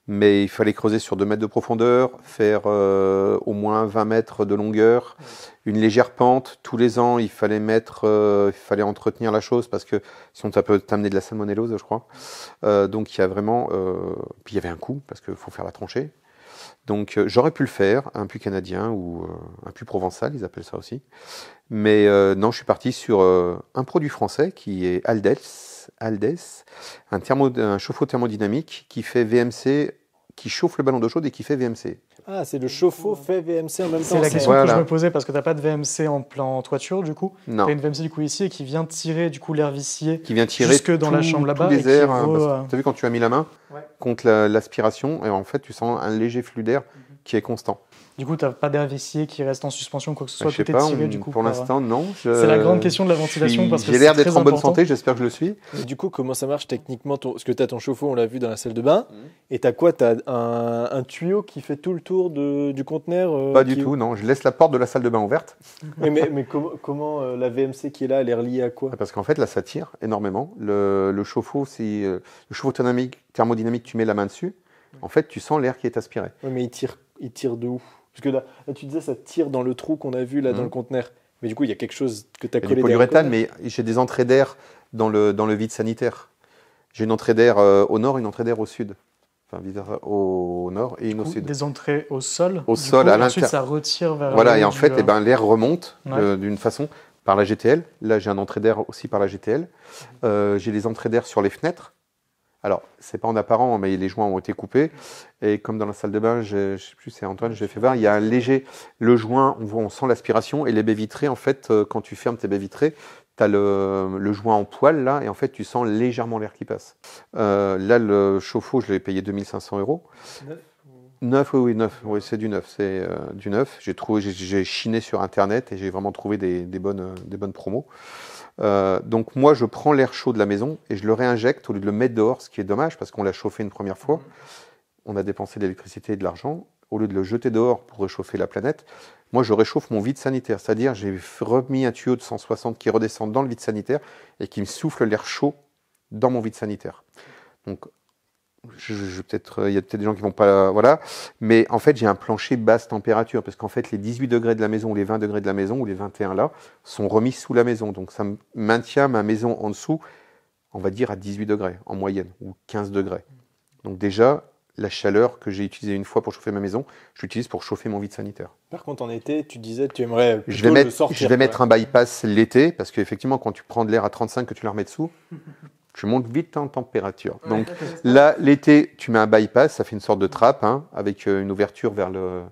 mais il fallait creuser sur 2 mètres de profondeur, faire euh, au moins 20 mètres de longueur, une légère pente. Tous les ans, il fallait mettre, euh, il fallait entretenir la chose parce que sinon ça peut t'amener de la salmonellose, je crois. Euh, donc il y a vraiment, puis il y avait un coup parce qu'il faut faire la tranchée. Donc j'aurais pu le faire, un puits canadien ou un puits provençal, ils appellent ça aussi. Mais non, je suis parti sur un produit français qui est Aldels, Aldes, un, chauffe-eau thermodynamique qui fait VMC, qui chauffe le ballon d'eau chaude et qui fait VMC.
Ah, c'est le chauffe-eau fait VMC en même temps. C'est la question que je me
posais parce que tu n'as pas de VMC en plan toiture du coup. Non. Tu as une VMC du coup ici et qui vient tirer du coup l'air vicié. Qui vient tirer jusque dans la chambre là-bas. tu hein, euh, as
vu quand tu as mis la main contre l'aspiration et en fait tu sens un léger flux d'air mhm. qui est constant.
Du coup, tu n'as pas d'air qui reste en suspension, quoi que ce soit, bah, tout est tiré, du coup. Pour l'instant, non.
C'est la grande question de la ventilation. parce que J'ai l'air d'être en bonne santé, j'espère
que je le suis. du coup, comment ça marche techniquement Parce que tu as ton chauffe-eau, on l'a vu dans la salle de bain. Mhm. Et tu as quoi Tu as un, tuyau qui fait tout le tour du conteneur euh, Pas du tout, non.
Je laisse la porte de la salle de bain ouverte.
mais, mais, comment euh, la VMC qui est là, elle est reliée à quoi
Parce qu'en fait, là, ça tire énormément. Le, chauffe-eau, c'est... le chauffe-eau euh, thermodynamique, tu mets la main dessus. En fait, tu sens l'air qui est aspiré.
Oui, mais il tire, il tire de où parce que là, tu disais, ça tire dans le trou qu'on a vu là dans mhm. le conteneur. Mais du coup, il y a quelque
chose que tu as collé. Du polyuréthane, mais j'ai des entrées d'air dans le, dans le vide sanitaire. J'ai une entrée d'air euh, au nord, une entrée d'air au sud. Enfin, euh, au nord et une au sud.
Des entrées au sol. Au sol, à l'intérieur. ça retire vers. Voilà, et en fait, eh ben, l'air
remonte euh, d'une façon par la GTL. Là, j'ai un entrée d'air aussi par la GTL. j'ai des entrées d'air sur les fenêtres. Alors, c'est pas en apparent, mais les joints ont été coupés. Et comme dans la salle de bain, je, ne sais plus, c'est Antoine, j'ai fait voir, il y a un léger, le joint, on voit, on sent l'aspiration. Et les baies vitrées, en fait, euh, quand tu fermes tes baies vitrées, tu as le, joint en poil là, et en fait, tu sens légèrement l'air qui passe. Euh, là, le chauffe-eau, je l'ai payé 2500 euros. Neuf, neuf oui, oui, neuf. Oui, c'est du neuf. C'est euh, du neuf. J'ai trouvé, j'ai chiné sur Internet et j'ai vraiment trouvé des, bonnes, des bonnes promos. Euh, donc moi, je prends l'air chaud de la maison et je le réinjecte au lieu de le mettre dehors, ce qui est dommage parce qu'on l'a chauffé une première fois. Mm. On a dépensé de l'électricité et de l'argent. Au lieu de le jeter dehors pour réchauffer la planète, moi je réchauffe mon vide sanitaire. C'est-à-dire j'ai remis un tuyau de 160 qui redescend dans le vide sanitaire et qui me souffle l'air chaud dans mon vide sanitaire. Donc peut-être, euh, il y a peut-être des gens qui vont pas, voilà. Mais en fait, j'ai un plancher basse température parce qu'en fait, les 18 degrés de la maison ou les 20 degrés de la maison ou les 21 là sont remis sous la maison. Donc, ça maintient ma maison en dessous, on va dire à 18 degrés en moyenne ou 15 degrés. Donc, déjà, la chaleur que j'ai utilisée une fois pour chauffer ma maison, je l'utilise pour chauffer mon vide sanitaire.
Par contre, en été, tu disais tu aimerais je vais mettre, sortir, Je vais mettre un
bypass l'été parce qu'effectivement, quand tu prends de l'air à 35 que tu le remets dessous, tu montes vite en hein, température. Donc là, l'été, tu mets un bypass, ça fait une sorte de trappe hein, avec euh, une ouverture vers le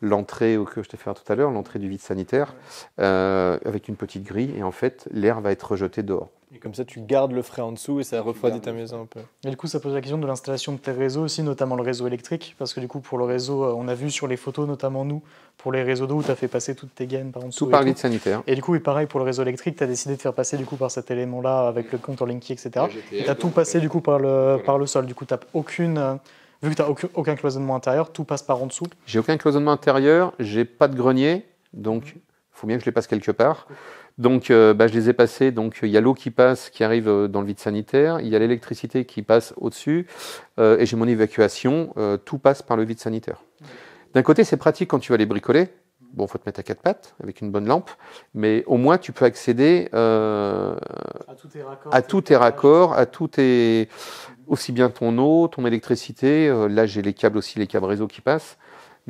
l'entrée que je t'ai fait tout à l'heure, l'entrée du vide sanitaire, euh, avec une petite grille, et en fait, l'air va être rejeté dehors.
Et comme ça, tu gardes le frais en dessous et ça refroidit ta maison un peu.
Et du coup, ça pose la question de l'installation de tes réseaux aussi, notamment le réseau électrique. Parce que du coup, pour le réseau, euh, on a vu sur les photos, notamment nous, pour les réseaux d'eau, où tu as fait passer toutes tes gaines par en dessous. Tout par vide sanitaire. Et du coup, et pareil, pour le réseau électrique, tu as décidé de faire passer du coup par cet élément-là avec le compte en Linky, etc. Et tu as tout passé euh, du coup par le, par le sol. Du coup, tu aucune. Euh, vu que tu n'as aucun, aucun, cloisonnement intérieur, tout passe par en dessous.
J'ai aucun cloisonnement intérieur, j'ai pas de grenier, donc il faut bien que je les passe quelque part. Donc, euh, bah, je les ai passés. Donc, il y a l'eau qui passe, qui arrive euh, dans le vide sanitaire. Il y a l'électricité qui passe au-dessus. Euh, et j'ai mon évacuation. tout passe par le vide sanitaire. D'un côté, c'est pratique quand tu vas les bricoler. Bon, faut te mettre à quatre pattes avec une bonne lampe, mais au moins tu peux accéder à tous tes raccords, à tous tes tes aussi bien ton eau, ton électricité. là, j'ai les câbles aussi, les câbles réseau qui passent.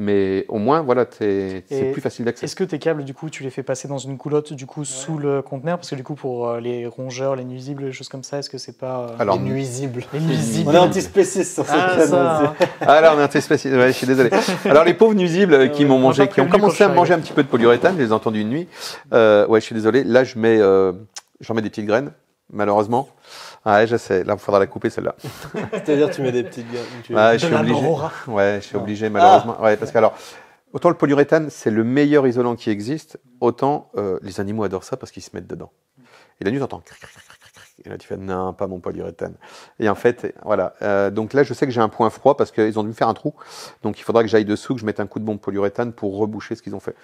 Mais au moins, voilà, c'est plus facile d'accès.
Est-ce que tes câbles, du coup, tu les fais passer dans une coulotte, du coup, sous le conteneur Parce que, du coup, pour euh, les rongeurs, les nuisibles, les choses comme ça, est-ce que c'est pas. Euh, Alors, les nuisibles. Les nuisibles. On est antispécistes sur Alors,
ah,
ah, on est antispécistes, ouais, je suis désolé. Alors, les pauvres nuisibles euh, ah qui m'ont mangé, qui ont commencé à manger un petit peu de polyuréthane, je les ai entendus une nuit. ouais, je suis désolé. Là, je mets, j'en mets des petites graines, malheureusement. Ah ouais, je sais. Là, il faudra la couper celle-là. C'est-à-dire, tu mets des petites. je suis obligé. Ouais, je suis ah. obligé ah. malheureusement. Ouais, parce que alors, autant le polyuréthane, c'est le meilleur isolant qui existe, autant euh, les animaux adorent ça parce qu'ils se mettent dedans. Et la nuit, t'entends. Et là, tu fais non, pas mon polyuréthane. Et en fait, voilà. Euh, donc là, je sais que j'ai un point froid parce qu'ils ont dû me faire un trou. Donc il faudra que j'aille dessous, que je mette un coup de bombe polyuréthane pour reboucher ce qu'ils ont fait.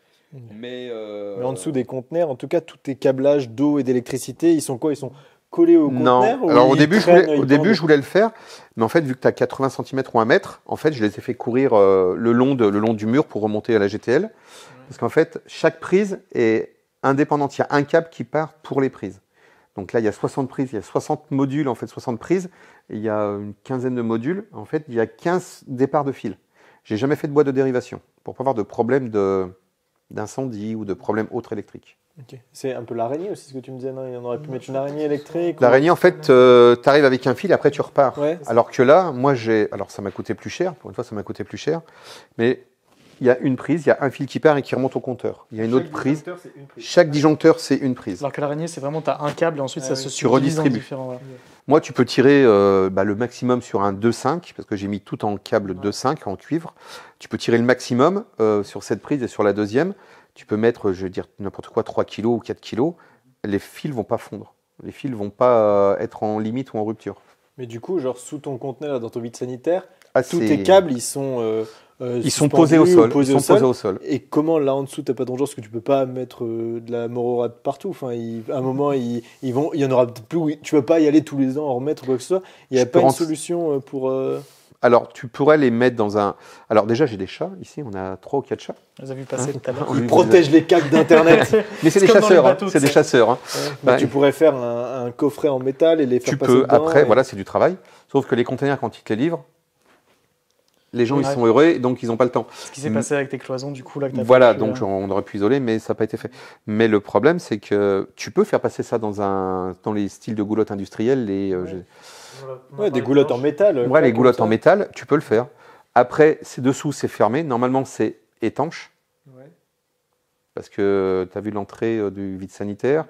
Mais, euh, Mais, en dessous des conteneurs, en tout cas, tous tes câblages d'eau et d'électricité, ils sont quoi Ils sont non. Alors au début, je voulais, au début,
je voulais le faire, mais en fait, vu que tu as 80 cm ou 1 mètre, en fait, je les ai fait courir euh, le, long de, le long du mur pour remonter à la GTL. Parce qu'en fait, chaque prise est indépendante. Il y a un câble qui part pour les prises. Donc là, il y a 60 prises, il y a 60 modules, en fait, 60 prises. il y a une quinzaine de modules. En fait, il y a 15 départs de fil. J'ai jamais fait de bois de dérivation pour pas avoir de problème de, d'incendie ou de problème autre électrique.
C'est un peu l'araignée aussi, ce que tu me disais. Non, il en aurait pu mettre une araignée électrique. L'araignée, en
fait, euh, euh, t'arrives tu arrives avec un fil, après tu repars. alors que là, moi, j'ai. Alors, ça m'a coûté plus cher. Pour une fois, ça m'a coûté plus cher. Mais il y a une prise, il y a un fil qui part et qui remonte au compteur. Il y a une autre prise. Chaque disjoncteur, c'est
une prise. Alors que l'araignée, c'est vraiment, tu un câble et ensuite, ah ça se tu redistribues.
Moi, tu peux tirer euh, bah, le maximum sur un 2.5, parce que j'ai mis tout en câble 2.5, en cuivre. Tu peux tirer le maximum sur cette prise et sur la deuxième tu peux mettre, je veux dire, n'importe quoi, 3 kg ou 4 kg, les fils vont pas fondre. Les fils vont pas euh, être en limite ou en rupture.
Mais du coup, genre sous ton conteneur, dans ton vide sanitaire, ah, tous tes câbles, ils sont. Euh, euh, ils sont posés au sol. posés au sol. Et comment là en dessous, t'as pas d'enjeu parce que tu peux pas mettre de la mororade partout. Enfin, à un moment, ils, vont, il y en aura plus. Tu vas pas y aller tous les ans en remettre quoi que ce soit. Il n'y a pas une solution pour.
Alors, tu pourrais les mettre dans un. Alors, déjà, j'ai des chats ici, on a trois ou quatre chats. les vu passer hein Ils protègent les cacs d'Internet. Mais c'est des, chasseurs, c'est des chasseurs. tu
pourrais faire un, coffret en métal et les faire tu passer. Tu peux, après, voilà, c'est du travail.
Sauf que les containers, quand ils te les livrent, les gens, ils sont heureux, donc ils n'ont pas le temps. Ce qui s'est passé avec tes cloisons, du coup, là, que as Voilà, donc on aurait pu isoler, mais ça n'a pas été fait. Mais le problème, c'est que tu peux faire passer ça dans, un, dans les styles de goulotte industrielle. Les, euh,
des goulottes en métal. Ouais, euh, les goulottes en
métal, tu peux le faire. Après, c'est dessous, c'est fermé. Normalement, c'est étanche. Parce que tu as vu l'entrée euh, du vide sanitaire.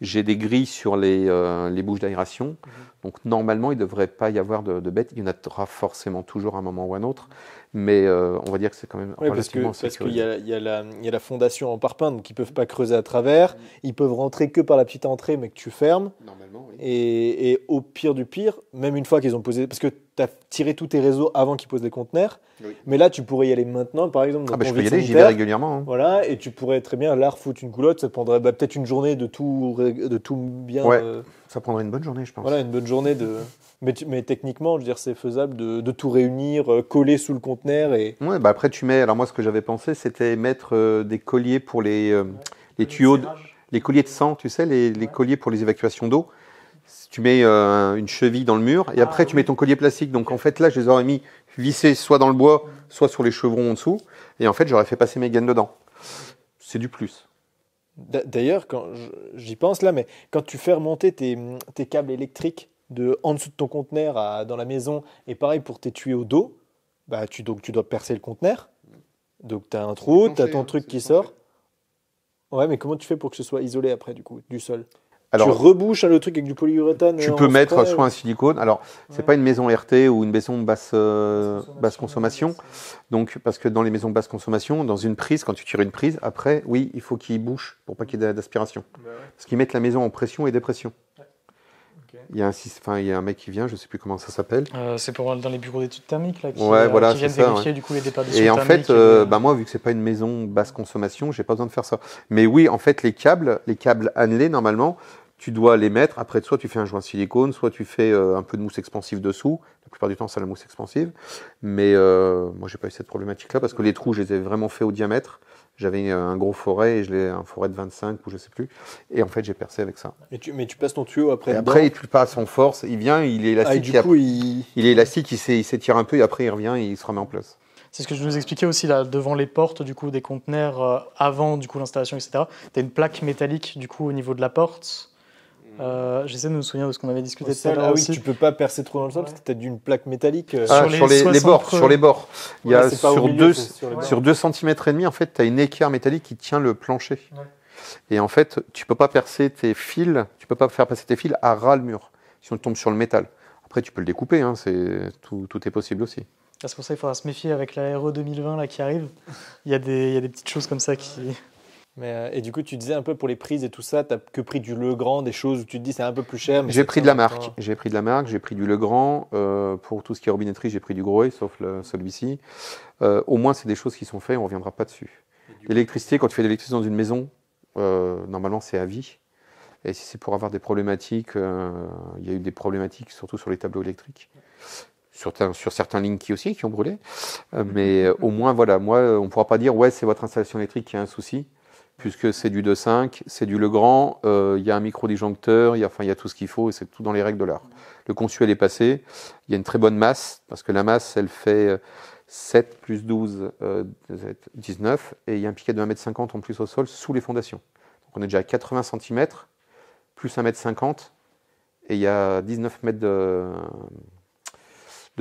J'ai des grilles sur les, euh, bouches d'aération. Mhm. Donc, normalement, il ne devrait pas y avoir de, bêtes. Il y en aura forcément toujours à un moment ou un autre mais euh, on va dire que c'est quand même oui, relativement parce
qu'il y, a la fondation en parpaing, donc ils peuvent pas creuser à travers, ils peuvent rentrer que par la petite entrée, mais que tu fermes. Normalement, oui. et, au pire du pire, même une fois qu'ils ont posé, parce que tu as tiré tous tes réseaux avant qu'ils posent les conteneurs, mais là tu pourrais y aller maintenant, par exemple. ah bah, je peux y aller, j'y vais régulièrement. Hein. Voilà, et tu pourrais très bien là refoutre une coulotte, ça prendrait bah, peut-être une journée de tout, de tout bien. Euh,
ça prendrait une bonne journée, je pense. Voilà,
une bonne journée de. Mais, mais techniquement, je veux dire, c'est faisable de... de, tout réunir, euh, coller sous le conteneur et.
Ouais, bah après tu mets. Alors moi, ce que j'avais pensé, c'était mettre euh, des colliers pour les, euh, les tuyaux, les colliers de sang, tu sais, les, les colliers pour les évacuations d'eau. Tu mets une cheville dans le mur et ah, après tu mets ton collier plastique. Donc en fait, là, je les aurais mis vissés soit dans le bois, soit sur les chevrons en dessous. Et en fait, j'aurais fait passer mes gaines dedans. C'est du plus.
D'ailleurs, quand j'y pense là, mais quand tu fais remonter tes, câbles électriques de en dessous de ton conteneur dans la maison, et pareil pour tes tuyaux d'eau, bah tu, donc tu dois percer le conteneur. Donc tu as un trou, tu as ton hein, truc qui sort. Ouais, mais comment tu fais pour que ce soit isolé après, du coup, du sol
tu rebouches
hein, le truc avec du polyuréthane. Tu euh, peux mettre soit un euh.
silicone. Alors, c'est pas une maison RT ou une maison basse, euh, basse consommation. Donc, parce que dans les maisons de basse consommation, dans une prise, quand tu tires une prise, après, oui, il faut qu'il bouche pour pas qu'il y ait d'aspiration. ce bah qui Parce qu'ils mettent la maison en pression et dépression il y, a un, enfin, il y a un mec qui vient, je sais plus comment ça s'appelle.
Euh, c'est pour dans les bureaux d'études thermiques là, qui, ouais, euh, voilà, du coup les départs Et en fait, euh, bah,
moi, vu que c'est pas une maison basse consommation, j'ai pas besoin de faire ça. Mais oui, en fait, les câbles, les câbles annelés normalement, tu dois les mettre. Après, soit tu fais un joint silicone, soit tu fais un peu de mousse expansive dessous. La plupart du temps, c'est la mousse expansive. Mais moi, j'ai pas eu cette problématique là parce que les trous, je les ai vraiment fait au diamètre. J'avais un gros forêt et je l'ai un forêt de 25 ou je sais plus. Et en fait, j'ai percé avec ça.
Et mais tu passes ton tuyau après. Et après, tu
le passes en force. Il vient, il est ah, élastique. du il, coup, il... il... est élastique, il s'étire un peu et après, il revient et il se remet en place.
C'est ce que je vous expliquais aussi là,
devant les portes du coup des conteneurs euh, avant du coup l'installation, etc. Tu as une plaque métallique du coup au
niveau de la porte euh, j'essaie de me souvenir de ce qu'on avait discuté tout à Ah oui, tu peux pas percer trop dans le sol parce que tu as d'une plaque métallique. Euh. Ah, sur, les, bords, sur les bords. Il y a sur, 2
cm et demi, en fait, tu as une équerre métallique qui tient le plancher. Et en fait, tu peux pas percer tes fils, tu peux pas faire passer tes fils à ras le mur, si on tombe sur le métal. Après, tu peux le découper, hein, tout, tout est possible aussi.
Ah, c'est pour ça qu'il faudra se méfier avec l'Aéro 2020 là, qui arrive.
Il y, il y a des petites choses comme ça qui. Euh, et du coup, tu disais un peu pour les prises et tout ça, tu que pris du Legrand, des choses où tu te dis c'est un peu plus cher. J'ai pris, de la marque,
j'ai pris de la marque, j'ai pris du Legrand. Euh, pour tout ce qui est robinetterie, j'ai pris du Grohe sauf celui-ci. Euh, au moins, c'est des choses qui sont faites, on ne reviendra pas dessus. L'électricité, quand tu fais de l'électricité dans une maison, euh, normalement, c'est à vie. Et si c'est pour avoir des problématiques, il y a eu des problématiques, surtout sur les tableaux électriques. Sur, sur, lignes qui aussi qui ont brûlé. Mm-hmm. mais au moins, voilà, moi, on ne pourra pas dire, ouais, c'est votre installation électrique qui a un souci puisque c'est du 2.5, c'est du Legrand, euh, il y a un micro-disjoncteur, il y a tout ce qu'il faut, et c'est tout dans les règles de l'art. Le conçu, elle est passé, il y a une très bonne masse, parce que la masse, elle fait 7 euh, plus 12, 19, euh, et il y a un piquet de 1,50 m en plus au sol sous les fondations. Donc on est déjà à 80 cm, plus 1,50 m et il y a 19 mètres de,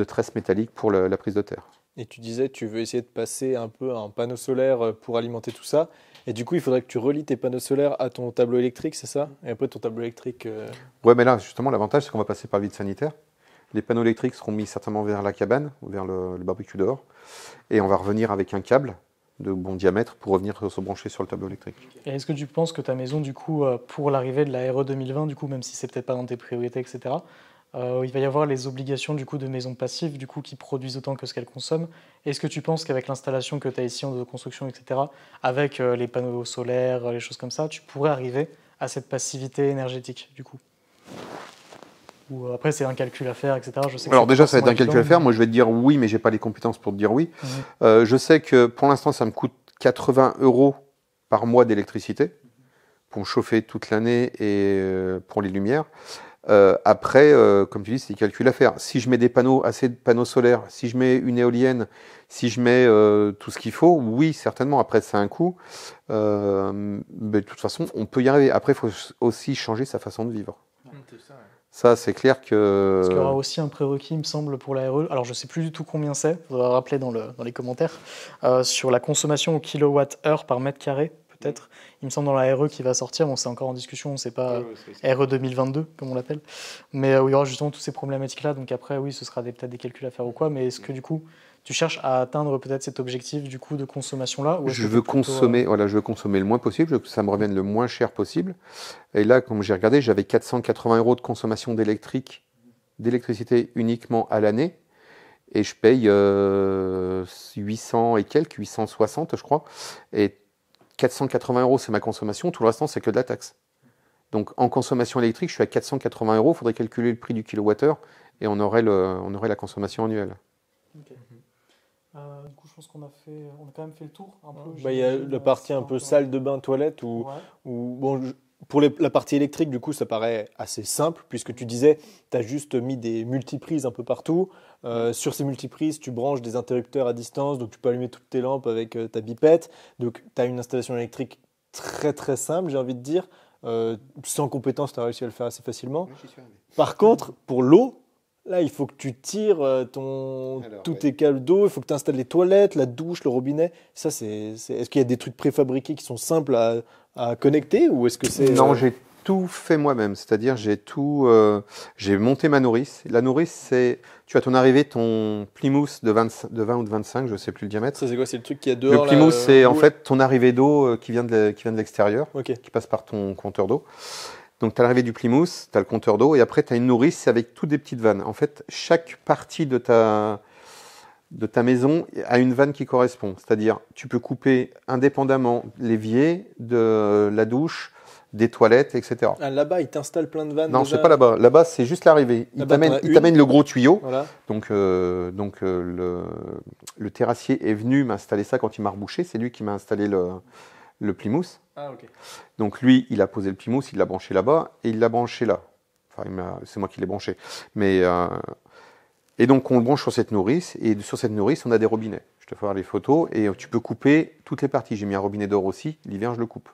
tresse métallique pour la prise de terre.
Et tu disais, tu veux essayer de passer un peu un panneau solaire pour alimenter tout ça. Et du coup, il faudrait que tu relis tes panneaux solaires à ton tableau électrique, c'est ça Et après, ton tableau électrique. Oui, euh,
Ouais, mais là, justement, l'avantage, c'est qu'on va passer par le vide sanitaire. Les panneaux électriques seront mis certainement vers la cabane, ou vers le, barbecue dehors. Et on va revenir avec un câble de bon diamètre pour revenir se brancher sur le tableau électrique.
Et est-ce que tu penses que ta maison, du coup, euh, pour l'arrivée de la RE 2020, du coup, même si c'est peut-être pas dans tes priorités, etc., euh, il va y avoir les obligations du coup de maisons passives du coup qui produisent autant que ce qu'elles consomment. Est-ce que tu penses qu'avec l'installation que tu as ici en construction, etc., avec euh, les panneaux solaires, euh, les choses comme ça, tu pourrais arriver à cette passivité énergétique du coup ou après c'est un calcul à faire, etc. Je sais Alors déjà ça va être un calcul à faire.
Moi je vais te dire oui, mais je n'ai pas les compétences pour te dire oui. Mhm. je sais que pour l'instant ça me coûte 80 euros par mois d'électricité pour me chauffer toute l'année et pour les lumières. Euh, après, euh, comme tu dis, c'est des calculs à faire. Si je mets des panneaux, assez de panneaux solaires, si je mets une éolienne, si je mets euh, tout ce qu'il faut, oui, certainement. Après, c'est un coût. mais de toute façon, on peut y arriver. Après, il faut aussi changer sa façon de vivre. Ça, c'est clair que. Parce qu'il y aura
aussi un prérequis, il me semble, pour l'ARE e. Alors, je ne sais plus du tout combien c'est, vous rappeler dans, le, dans les commentaires, sur la consommation au kilowatt-heure par mètre carré, peut-être il me semble, dans la RE qui va sortir. on c'est encore en discussion, on sait pas, RE 2022, comme on l'appelle. Mais il y aura justement toutes ces problématiques-là. Donc après, oui, ce sera peut-être des calculs à faire ou quoi. Mais est-ce que du coup, tu cherches à atteindre peut-être cet objectif du coup de consommation là Je veux euh, consommer,
voilà, je veux consommer le moins possible, je veux que ça me revienne le moins cher possible. Et là, comme j'ai regardé, j'avais 480 euros de consommation d'électrique, d'électricité uniquement à l'année, et je paye 800 euh, et quelques, 860 je crois, et 480 euros, c'est ma consommation, tout le restant, c'est que de la taxe. Donc en consommation électrique, je suis à 480 euros, il faudrait calculer le prix du kilowattheure et on aurait, le, on aurait la consommation annuelle.
Euh, du coup, je pense qu'on a, fait, on a quand même fait le tour. Un peu, bah, il y a la partie
un peu salle de bain, toilette, ou bon, pour la partie électrique, du coup, ça paraît assez simple, puisque tu disais, tu as juste mis des multiprises un peu partout. Euh, sur ces multiprises, tu branches des interrupteurs à distance, donc tu peux allumer toutes tes lampes avec euh, ta bipette. Donc tu as une installation électrique très très simple, j'ai envie de dire. Euh, sans compétence, tu as réussi à le faire assez facilement. Par contre, pour l'eau, là, il faut que tu tires ton... tous tes câbles d'eau, il faut que tu installes les toilettes, la douche, le robinet. Ça, c'est, est... ce qu'il y a des trucs préfabriqués qui sont simples à, connecter ou est-ce que c'est... Non, j'ai
tout fait moi-même, c'est-à-dire j'ai tout, euh, j'ai monté ma nourrice. La nourrice, c'est, tu as ton arrivée, ton plymouth de 20, de 20 ou de 25, je sais plus le diamètre. c'est quoi C'est le truc qui est dehors. Le plymouth, c'est en fait ton arrivée d'eau euh, qui vient de qui vient de l'extérieur, qui passe par ton compteur d'eau. Donc tu as l'arrivée du plymouth, tu as le compteur d'eau, et après tu as une nourrice avec toutes des petites vannes. En fait, chaque partie de ta de ta maison a une vanne qui correspond. C'est-à-dire, tu peux couper indépendamment l'évier de la douche, des toilettes, etc.
Ah, là-bas, il t'installe plein de vannes. Non, c'est pas
là-bas. Là-bas, c'est juste l'arrivée. Il t'amène le gros tuyau. Donc, euh, donc euh, le, terrassier est venu m'installer ça quand il m'a rebouché. C'est lui qui m'a installé le, le Ah, Donc lui, il a posé le plimousse, il l'a branché là-bas et il l'a branché là. Enfin, c'est moi qui l'ai branché. Mais, euh, et donc, on le branche sur cette nourrice et sur cette nourrice, on a des robinets. Je te ferai les photos et tu peux couper toutes les parties. J'ai mis un robinet d'or aussi. L'hiver, je le coupe.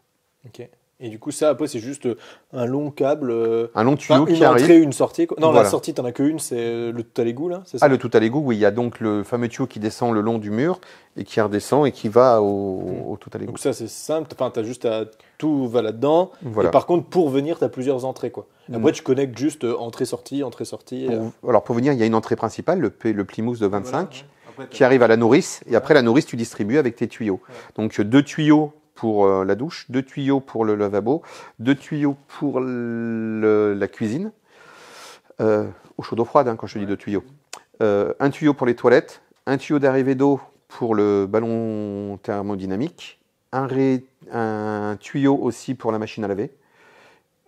Ok. Et du coup, ça, après, c'est juste euh, un long câble. Euh, un long tuyau qui arrive. Une entrée, une sortie. Non, la sortie, t'en as qu'une, c'est euh, le tout à l'égout, là ça Ah, le
tout à l'égout, oui. Il y a donc le fameux tuyau qui descend le long du mur et qui redescend et qui va au, mm. tout à l'égout. Donc
ça, c'est simple. Enfin, t'as juste à... Tout va là-dedans. Et par contre, pour venir, t'as plusieurs entrées, quoi. Mm. Après, tu connectes juste entrée-sortie, entrée-sortie.
Alors, pour venir, il y a une entrée principale, le, P... le Plymouth de 25. Ah, qui arrive à la nourrice, et après la nourrice, tu distribues avec tes tuyaux. Donc deux tuyaux pour euh, la douche, deux tuyaux pour le lavabo, deux tuyaux pour la cuisine, euh, au chaud d'eau froide hein, quand je dis deux tuyaux, euh, un tuyau pour les toilettes, un tuyau d'arrivée d'eau pour le ballon thermodynamique, un tuyau aussi pour la machine à laver.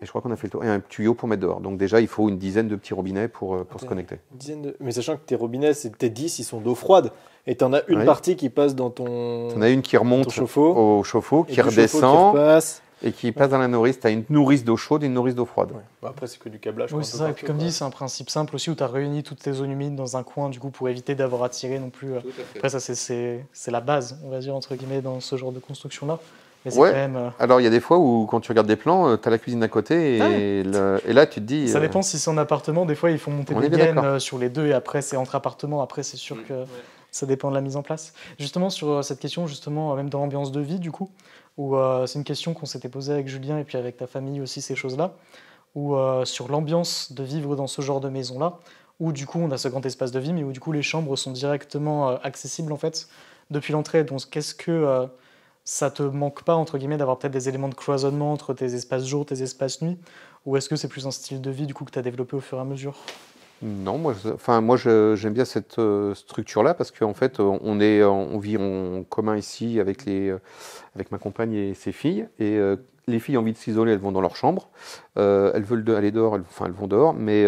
Et je crois qu'on a fait le tour. Et un tuyau pour mettre dehors. Donc déjà, il faut une dizaine de petits robinets pour, euh, pour se connecter.
Une dizaine Mais sachant que tes robinets, c'est tes 10, ils sont d'eau froide. Et tu en as une partie qui passe dans ton. Tu en as
une qui remonte au chauffe-eau, qui redescend. et qui passe dans la nourrice. Tu as une nourrice d'eau chaude et une nourrice d'eau froide.
après, c'est que du câblage. Oui, c'est ça. Et puis, comme
dit, c'est un principe simple aussi où tu as réuni toutes tes zones humides dans un coin, du coup, pour éviter d'avoir à tirer non plus. Euh, après, ça, c'est la base, on va dire, entre guillemets, dans ce genre de construction-là ouais. Euh,
Alors il y a des fois où quand tu regardes des plans, euh, tu as la cuisine à côté et, là tu te dis. Ça euh, dépend
si c'est en appartement. Des fois ils font monter les des sur les deux et après c'est entre appartements. Après c'est sûr mm. que ça dépend de la mise en place. Justement sur cette question, justement même dans l'ambiance de vie du coup, où c'est une question qu'on s'était posée avec Julien et puis avec ta famille aussi ces choses-là, ou sur l'ambiance de vivre dans ce genre de maison-là, où du coup on a ce grand espace de vie, mais où du coup les chambres sont directement accessibles en fait depuis l'entrée. Donc qu'est-ce que ça te manque pas, entre guillemets, d'avoir peut-être des éléments de cloisonnement entre tes espaces jour, tes espaces nuit Ou est-ce que c'est plus un style de vie, du coup, que tu as développé au fur et à mesure
non, moi, enfin, moi, j'aime bien cette euh, structure-là parce qu'en fait, euh, on est, euh, on vit en commun ici avec les, avec ma compagne et ses filles. Et les filles ont envie de s'isoler, elles vont dans leur chambre. elles veulent aller dehors, elles, enfin, elles vont dehors. Mais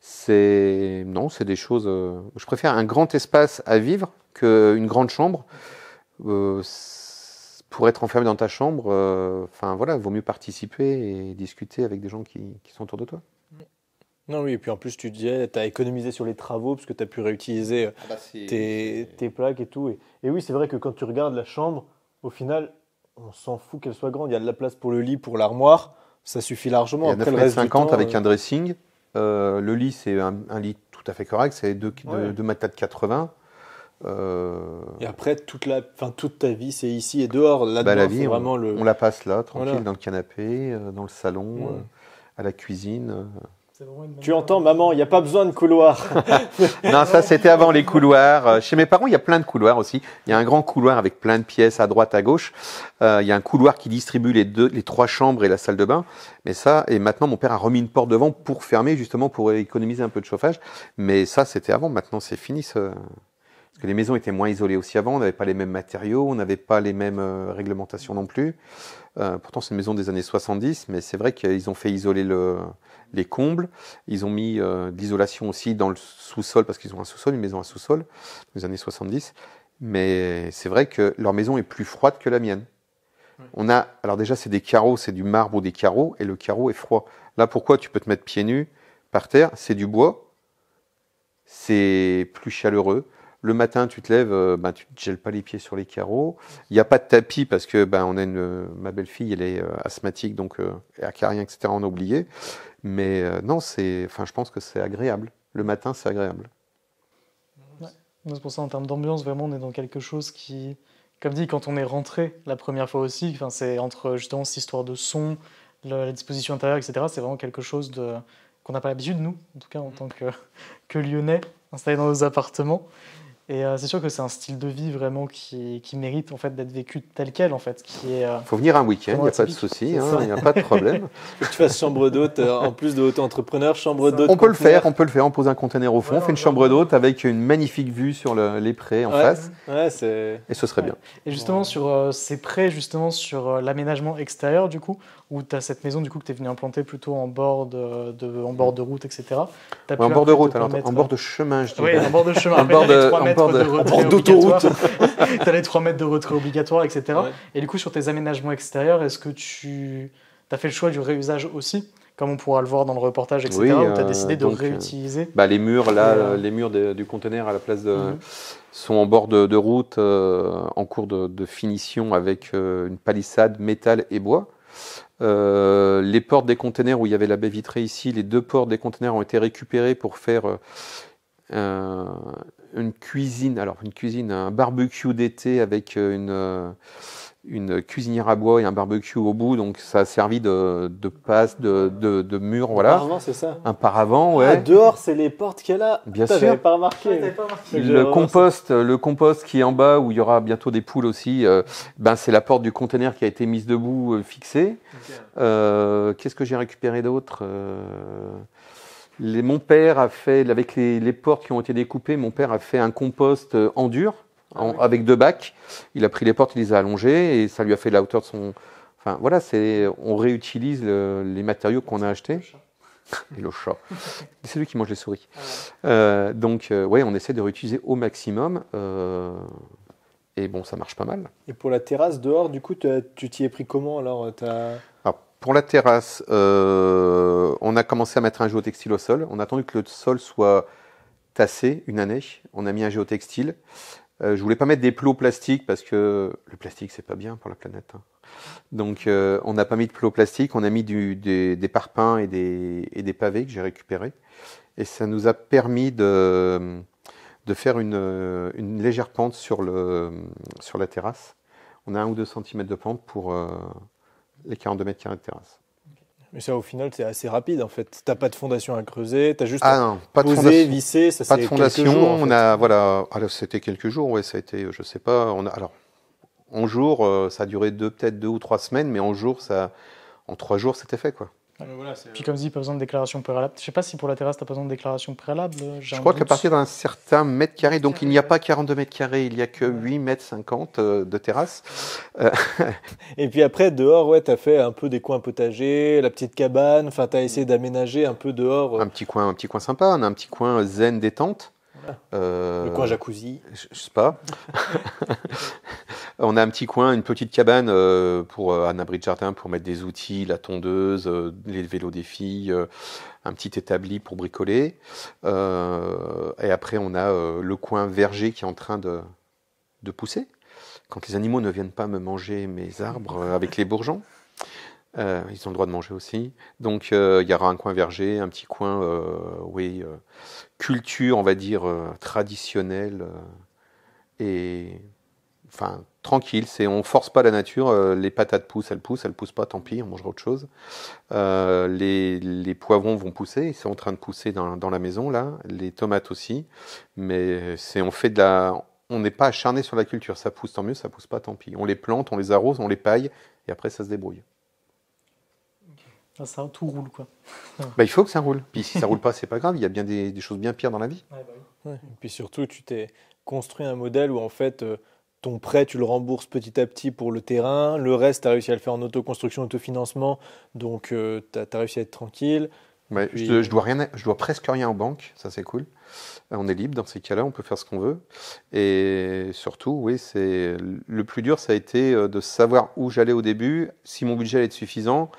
c'est, non, c'est des choses. je préfère un grand espace à vivre qu'une grande chambre pour être enfermé dans ta chambre, euh, enfin voilà, vaut mieux participer et discuter avec des gens qui, sont autour de toi.
Non, oui, et puis en plus, tu disais, tu as économisé sur les travaux parce que tu as pu réutiliser ah bah, tes, plaques et tout. Et, oui, c'est vrai que quand tu regardes la chambre, au final, on s'en fout qu'elle soit grande. Il y a de la place pour le lit, pour l'armoire, ça suffit largement. Il y a avec euh, un
dressing. Euh, le lit, c'est un, lit tout à fait correct, c'est deux mètres 80. Euh, et
après, toute, la, fin, toute ta vie, c'est ici et dehors. Là bah, la vie, on, vraiment le... on la
passe là, tranquille, dans le canapé, euh, dans le salon, mm. euh, à la cuisine.
Tu entends, maman, il n'y a pas besoin de couloir.
non, ça c'était avant les couloirs. Chez mes parents, il y a plein de couloirs aussi. Il y a un grand couloir avec plein de pièces à droite, à gauche. il y a un couloir qui distribue les deux, les trois chambres et la salle de bain. Mais ça, et maintenant, mon père a remis une porte devant pour fermer justement pour économiser un peu de chauffage. Mais ça, c'était avant. Maintenant, c'est fini. Ce que les maisons étaient moins isolées aussi avant, on n'avait pas les mêmes matériaux, on n'avait pas les mêmes euh, réglementations non plus. Euh, pourtant, c'est une maison des années 70, mais c'est vrai qu'ils ont fait isoler le, les combles. Ils ont mis euh, de l'isolation aussi dans le sous-sol, parce qu'ils ont un sous-sol, une maison à sous-sol, des années 70. Mais c'est vrai que leur maison est plus froide que la mienne. On a, alors déjà, c'est des carreaux, c'est du marbre ou des carreaux, et le carreau est froid. Là, pourquoi tu peux te mettre pieds nus par terre C'est du bois, c'est plus chaleureux. Le matin, tu te lèves, euh, ben, tu ne gèles pas les pieds sur les carreaux. Il n'y a pas de tapis parce que ben, on a une, ma belle-fille, elle est euh, asthmatique, donc euh, rien, etc., on a oublié. Mais euh, non, c'est, enfin, je pense que c'est agréable. Le matin, c'est agréable.
C'est pour ça, en termes d'ambiance, vraiment, on est dans quelque chose qui, comme dit, quand on est rentré la première fois aussi, c'est entre justement cette histoire de son, la, disposition intérieure, etc., c'est vraiment quelque chose de, qu'on n'a pas l'habitude, nous, en tout cas, en tant que, que Lyonnais, installés dans nos appartements. Et euh, c'est sûr que c'est un style de vie vraiment qui, qui mérite en fait d'être
vécu tel quel en fait. Qui est. Euh,
faut venir un week-end, il n'y a pas de souci, il hein, n'y a pas de problème.
que tu fasses chambre d'hôte euh, en plus de auto-entrepreneur, chambre d'hôte. On peut le faire,
on peut le faire. On pose un conteneur au fond, on fait une chambre d'hôte avec une magnifique vue sur les prés en face. Ouais, et ce serait bien.
Et justement
sur ces prés, justement sur l'aménagement extérieur du coup, où tu as cette maison du coup que tu es venu implanter plutôt en bord de, en bord de route, etc. en bord de route, en bord de chemin, je dirais. Oui, en bord de chemin. en bord d'autoroute. tu as les 3 mètres de retrait obligatoire, etc. Et du coup, sur tes aménagements extérieurs, est-ce que tu as fait le choix du réusage aussi comme on pourra le voir dans le reportage, etc., oui, tu as euh, décidé de euh, réutiliser
bah, Les murs, là, euh, les murs du conteneur à la place de, mhm. sont en bord de, route, en cours de, finition avec une palissade métal et bois. Euh, les portes des containers où il y avait la baie vitrée ici, les deux portes des conteneurs ont été récupérées pour faire euh, une cuisine, alors une cuisine, un barbecue d'été avec euh, une, une cuisinière à bois et un barbecue au bout, donc ça a servi de, de passe, de, de, de mur, voilà. Un paravent, c'est ça Un paravent, ouais. Ah,
dehors, c'est les portes qu'elle a. Bien sûr. pas remarqué. pas remarqué. Le compost,
euh, le compost qui est en bas où il y aura bientôt des poules aussi, euh, ben c'est la porte du conteneur qui a été mise debout, euh, fixée. Euh, Qu'est-ce que j'ai récupéré d'autre les, Mon père a fait, avec les, les portes qui ont été découpées, mon père a fait un compost en dur ah avec deux bacs. Il a pris les portes, il les a allongées et ça lui a fait la hauteur de son. Enfin voilà, c'est on réutilise les matériaux qu'on a achetés. Et le chat. c'est lui qui mange les souris. Ah euh, donc euh, ouais, on essaie de réutiliser au maximum. Euh, et bon, ça marche pas mal.
Et pour la terrasse dehors, du coup, tu t'y es pris comment alors,
Pour la terrasse, on a commencé à mettre un géotextile au sol. On a attendu que le sol soit tassé une année. On a mis un géotextile. Euh, je voulais pas mettre des plots plastiques parce que le plastique c'est pas bien pour la planète. Hein. Donc euh, on n'a pas mis de plots plastiques, on a mis du, des, des, parpaings et des, et des pavés que j'ai récupérés. Et ça nous a permis de, de faire une, légère pente sur, le, sur la terrasse. On a un ou deux centimètres de pente pour euh, les 42 mètres carrés de terrasse.
Mais ça, au final, c'est assez rapide en fait. T'as pas de fondation à creuser, t'as juste ah à non, pas ça s'est fondation. pas de fondation. on
a voilà, c'était quelques jours. Ouais, ça a été, je sais pas. On a alors en jour, euh, ça a duré deux, peut-être deux ou trois semaines, mais en jour, ça, en trois jours, c'était fait quoi.
Puis comme euh, dit, pas besoin de déclaration préalable. Je sais pas si pour la terrasse, tu n'as pas besoin de déclaration préalable. Euh, je crois qu'à partir d'un
certain mètre carré, donc il n'y a pas 42 mètres carrés, il n'y a que 8 mètres 50 euh, de terrasse.
Et puis après, dehors, ouais, tu as fait un peu des coins potagers, la petite cabane, enfin, tu as essayé mm. d'aménager un peu dehors.
Un petit coin, un petit coin sympa, un petit coin zen détente. Le coin jacuzzi. Je, je sais pas. On a un petit coin, une petite cabane euh, pour un euh, abri de jardin pour mettre des outils, la tondeuse, euh, les vélos des filles, un petit établi pour bricoler. et après, on a le coin verger qui est en train de, de pousser. Quand les animaux ne viennent pas me manger mes arbres avec les bourgeons, ils ont le droit de manger aussi. Donc il y aura un coin verger, un petit coin, euh, oui, culture, on va dire, traditionnelle et enfin tranquille, c'est on force pas la nature, euh, les patates poussent, elles poussent, elles poussent pas, tant pis, on mangera autre chose. Euh, les, poivrons vont pousser, ils sont en train de pousser dans, la maison là, les tomates aussi, mais c'est on fait de la, on n'est pas acharné sur la culture, ça pousse tant mieux, ça pousse pas tant pis. On les plante, on les arrose, on les paille et après ça se débrouille.
Ah, ça, tout roule quoi.
Bah, il faut que ça roule. Puis si ça roule pas, c'est pas grave. Il y a bien des, choses bien pires dans la vie.
Bah, bah et puis surtout, tu t'es construit un modèle où en fait euh, ton prêt, tu le rembourses petit à petit pour le terrain. Le reste, tu as réussi à le faire en autoconstruction, autofinancement. Donc, euh, tu as, réussi à être tranquille
je, je, euh, dois rien, je dois presque rien aux banques, ça c'est cool. On est libre dans ces cas-là, on peut faire ce qu'on veut. Et surtout, oui, c'est le plus dur, ça a été euh, de savoir où j'allais au début, si mon budget allait être suffisant,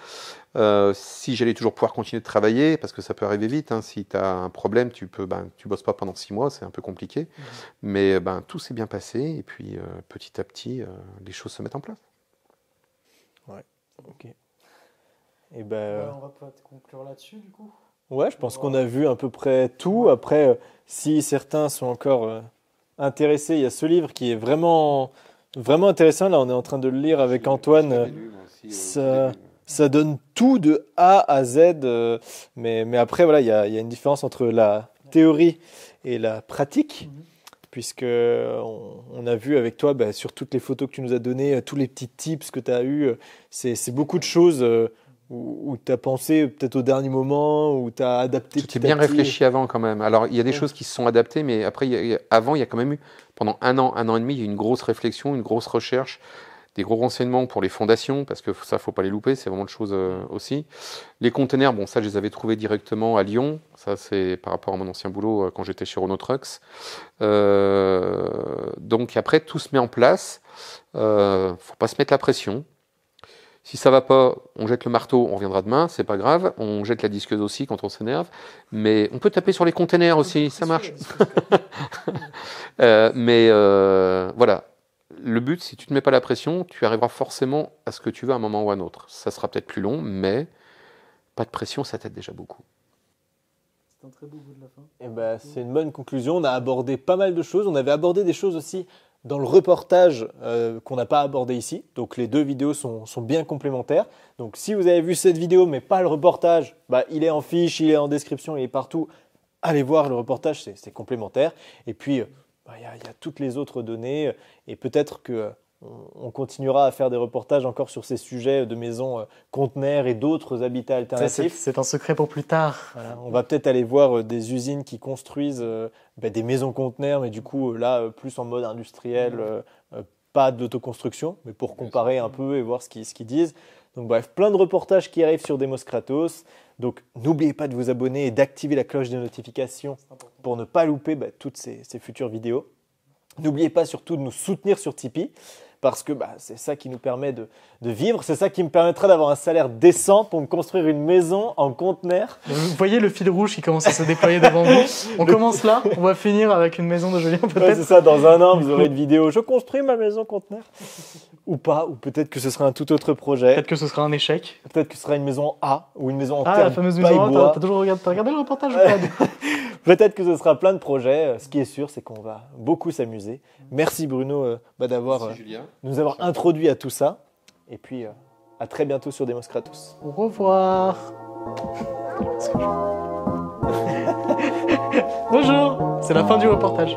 euh, si j'allais toujours pouvoir continuer de travailler, parce que ça peut arriver vite. Hein. Si tu as un problème, tu peux, ben, tu bosses pas pendant six mois, c'est un peu compliqué. Mmh. Mais ben, tout s'est bien passé, et puis petit à petit, les choses
se mettent en place. Ouais, ok. Et eh ben, euh, on va
peut-être conclure là-dessus du coup.
Ouais, je pense qu'on a vu à peu près tout. Après, euh, si certains sont encore euh, intéressés, il y a ce livre qui est vraiment, vraiment intéressant. Là, on est en train de le lire avec Antoine. Ça, ça donne tout de A à Z. Mais, mais après, voilà, il y, a, il y a une différence entre la théorie et la pratique. Mhm. Puisque on, a vu avec toi, bah, sur toutes les photos que tu nous as données, tous les petits tips que tu as eu, c'est beaucoup de choses où, tu as pensé peut-être au dernier moment, où tu as adapté t'es bien réfléchi
avant quand même. Alors, il y a des choses qui se sont adaptées, mais après, avant, il y a quand même eu, pendant un an, un an et demi, il y a eu une grosse réflexion, une grosse recherche, des gros renseignements pour les fondations, parce que ça, faut pas les louper, c'est vraiment de choses euh, aussi. Les conteneurs bon, ça, je les avais trouvés directement à Lyon. Ça, c'est par rapport à mon ancien boulot euh, quand j'étais chez Renault Trucks. Euh, donc, après, tout se met en place. faut pas se mettre la pression. Si ça va pas, on jette le marteau, on reviendra demain, c'est pas grave. On jette la disqueuse aussi quand on s'énerve. Mais on peut taper sur les containers aussi, ça marche. Euh, mais euh, voilà. Le but, si tu ne mets pas la pression, tu arriveras forcément à ce que tu veux à un moment ou à un autre. Ça sera peut-être plus long, mais pas de pression, ça t'aide déjà beaucoup.
C'est un très beau bout de la fin. Eh ben, c'est une bonne conclusion. On a abordé pas mal de choses. On avait abordé des choses aussi dans le reportage euh, qu'on n'a pas abordé ici. Donc les deux vidéos sont, bien complémentaires. Donc si vous avez vu cette vidéo mais pas le reportage, bah, il est en fiche, il est en description, il est partout. Allez voir le reportage, c'est complémentaire. Et puis, euh, bah, il y, a toutes les autres données. Euh, et peut-être que on continuera à faire des reportages encore sur ces sujets de maisons euh, conteneurs et d'autres habitats alternatifs.
C'est un secret pour plus tard. on va
peut-être aller voir euh, des usines qui construisent euh, ben, des maisons conteneurs, mais du coup là plus en mode industriel, mmh. pas d'autoconstruction, mais pour comparer un peu et voir ce qu'ils disent. Donc bref, plein de reportages qui arrivent sur Demos Kratos. Donc n'oubliez pas de vous abonner et d'activer la cloche de notification pour ne pas louper ben, toutes ces, ces futures vidéos. N'oubliez pas surtout de nous soutenir sur Tipeee parce que bah, c'est ça qui nous permet de, vivre, c'est ça qui me permettra d'avoir un salaire décent pour me construire une maison en conteneur.
Vous voyez le fil rouge qui commence à se déployer devant vous On commence là, on va finir
avec une maison de Julien peut-être. c'est ça, dans un an, vous aurez une vidéo, je construis ma maison conteneur. Ou pas, ou peut-être que ce sera un tout autre projet. Peut-être que ce sera un échec. Peut-être que ce sera une maison A ou une maison en Ah, la fameuse maison A, t'as
toujours regardé, le reportage
Peut-être que ce sera plein de projets. Euh, ce qui est sûr, c'est qu'on va beaucoup s'amuser. Merci Bruno euh, bah, d'avoir euh, Julien nous avoir introduit à tout ça. Et puis, euh, à très bientôt sur Demos Kratos.
Au revoir. Bonjour, c'est la fin du reportage.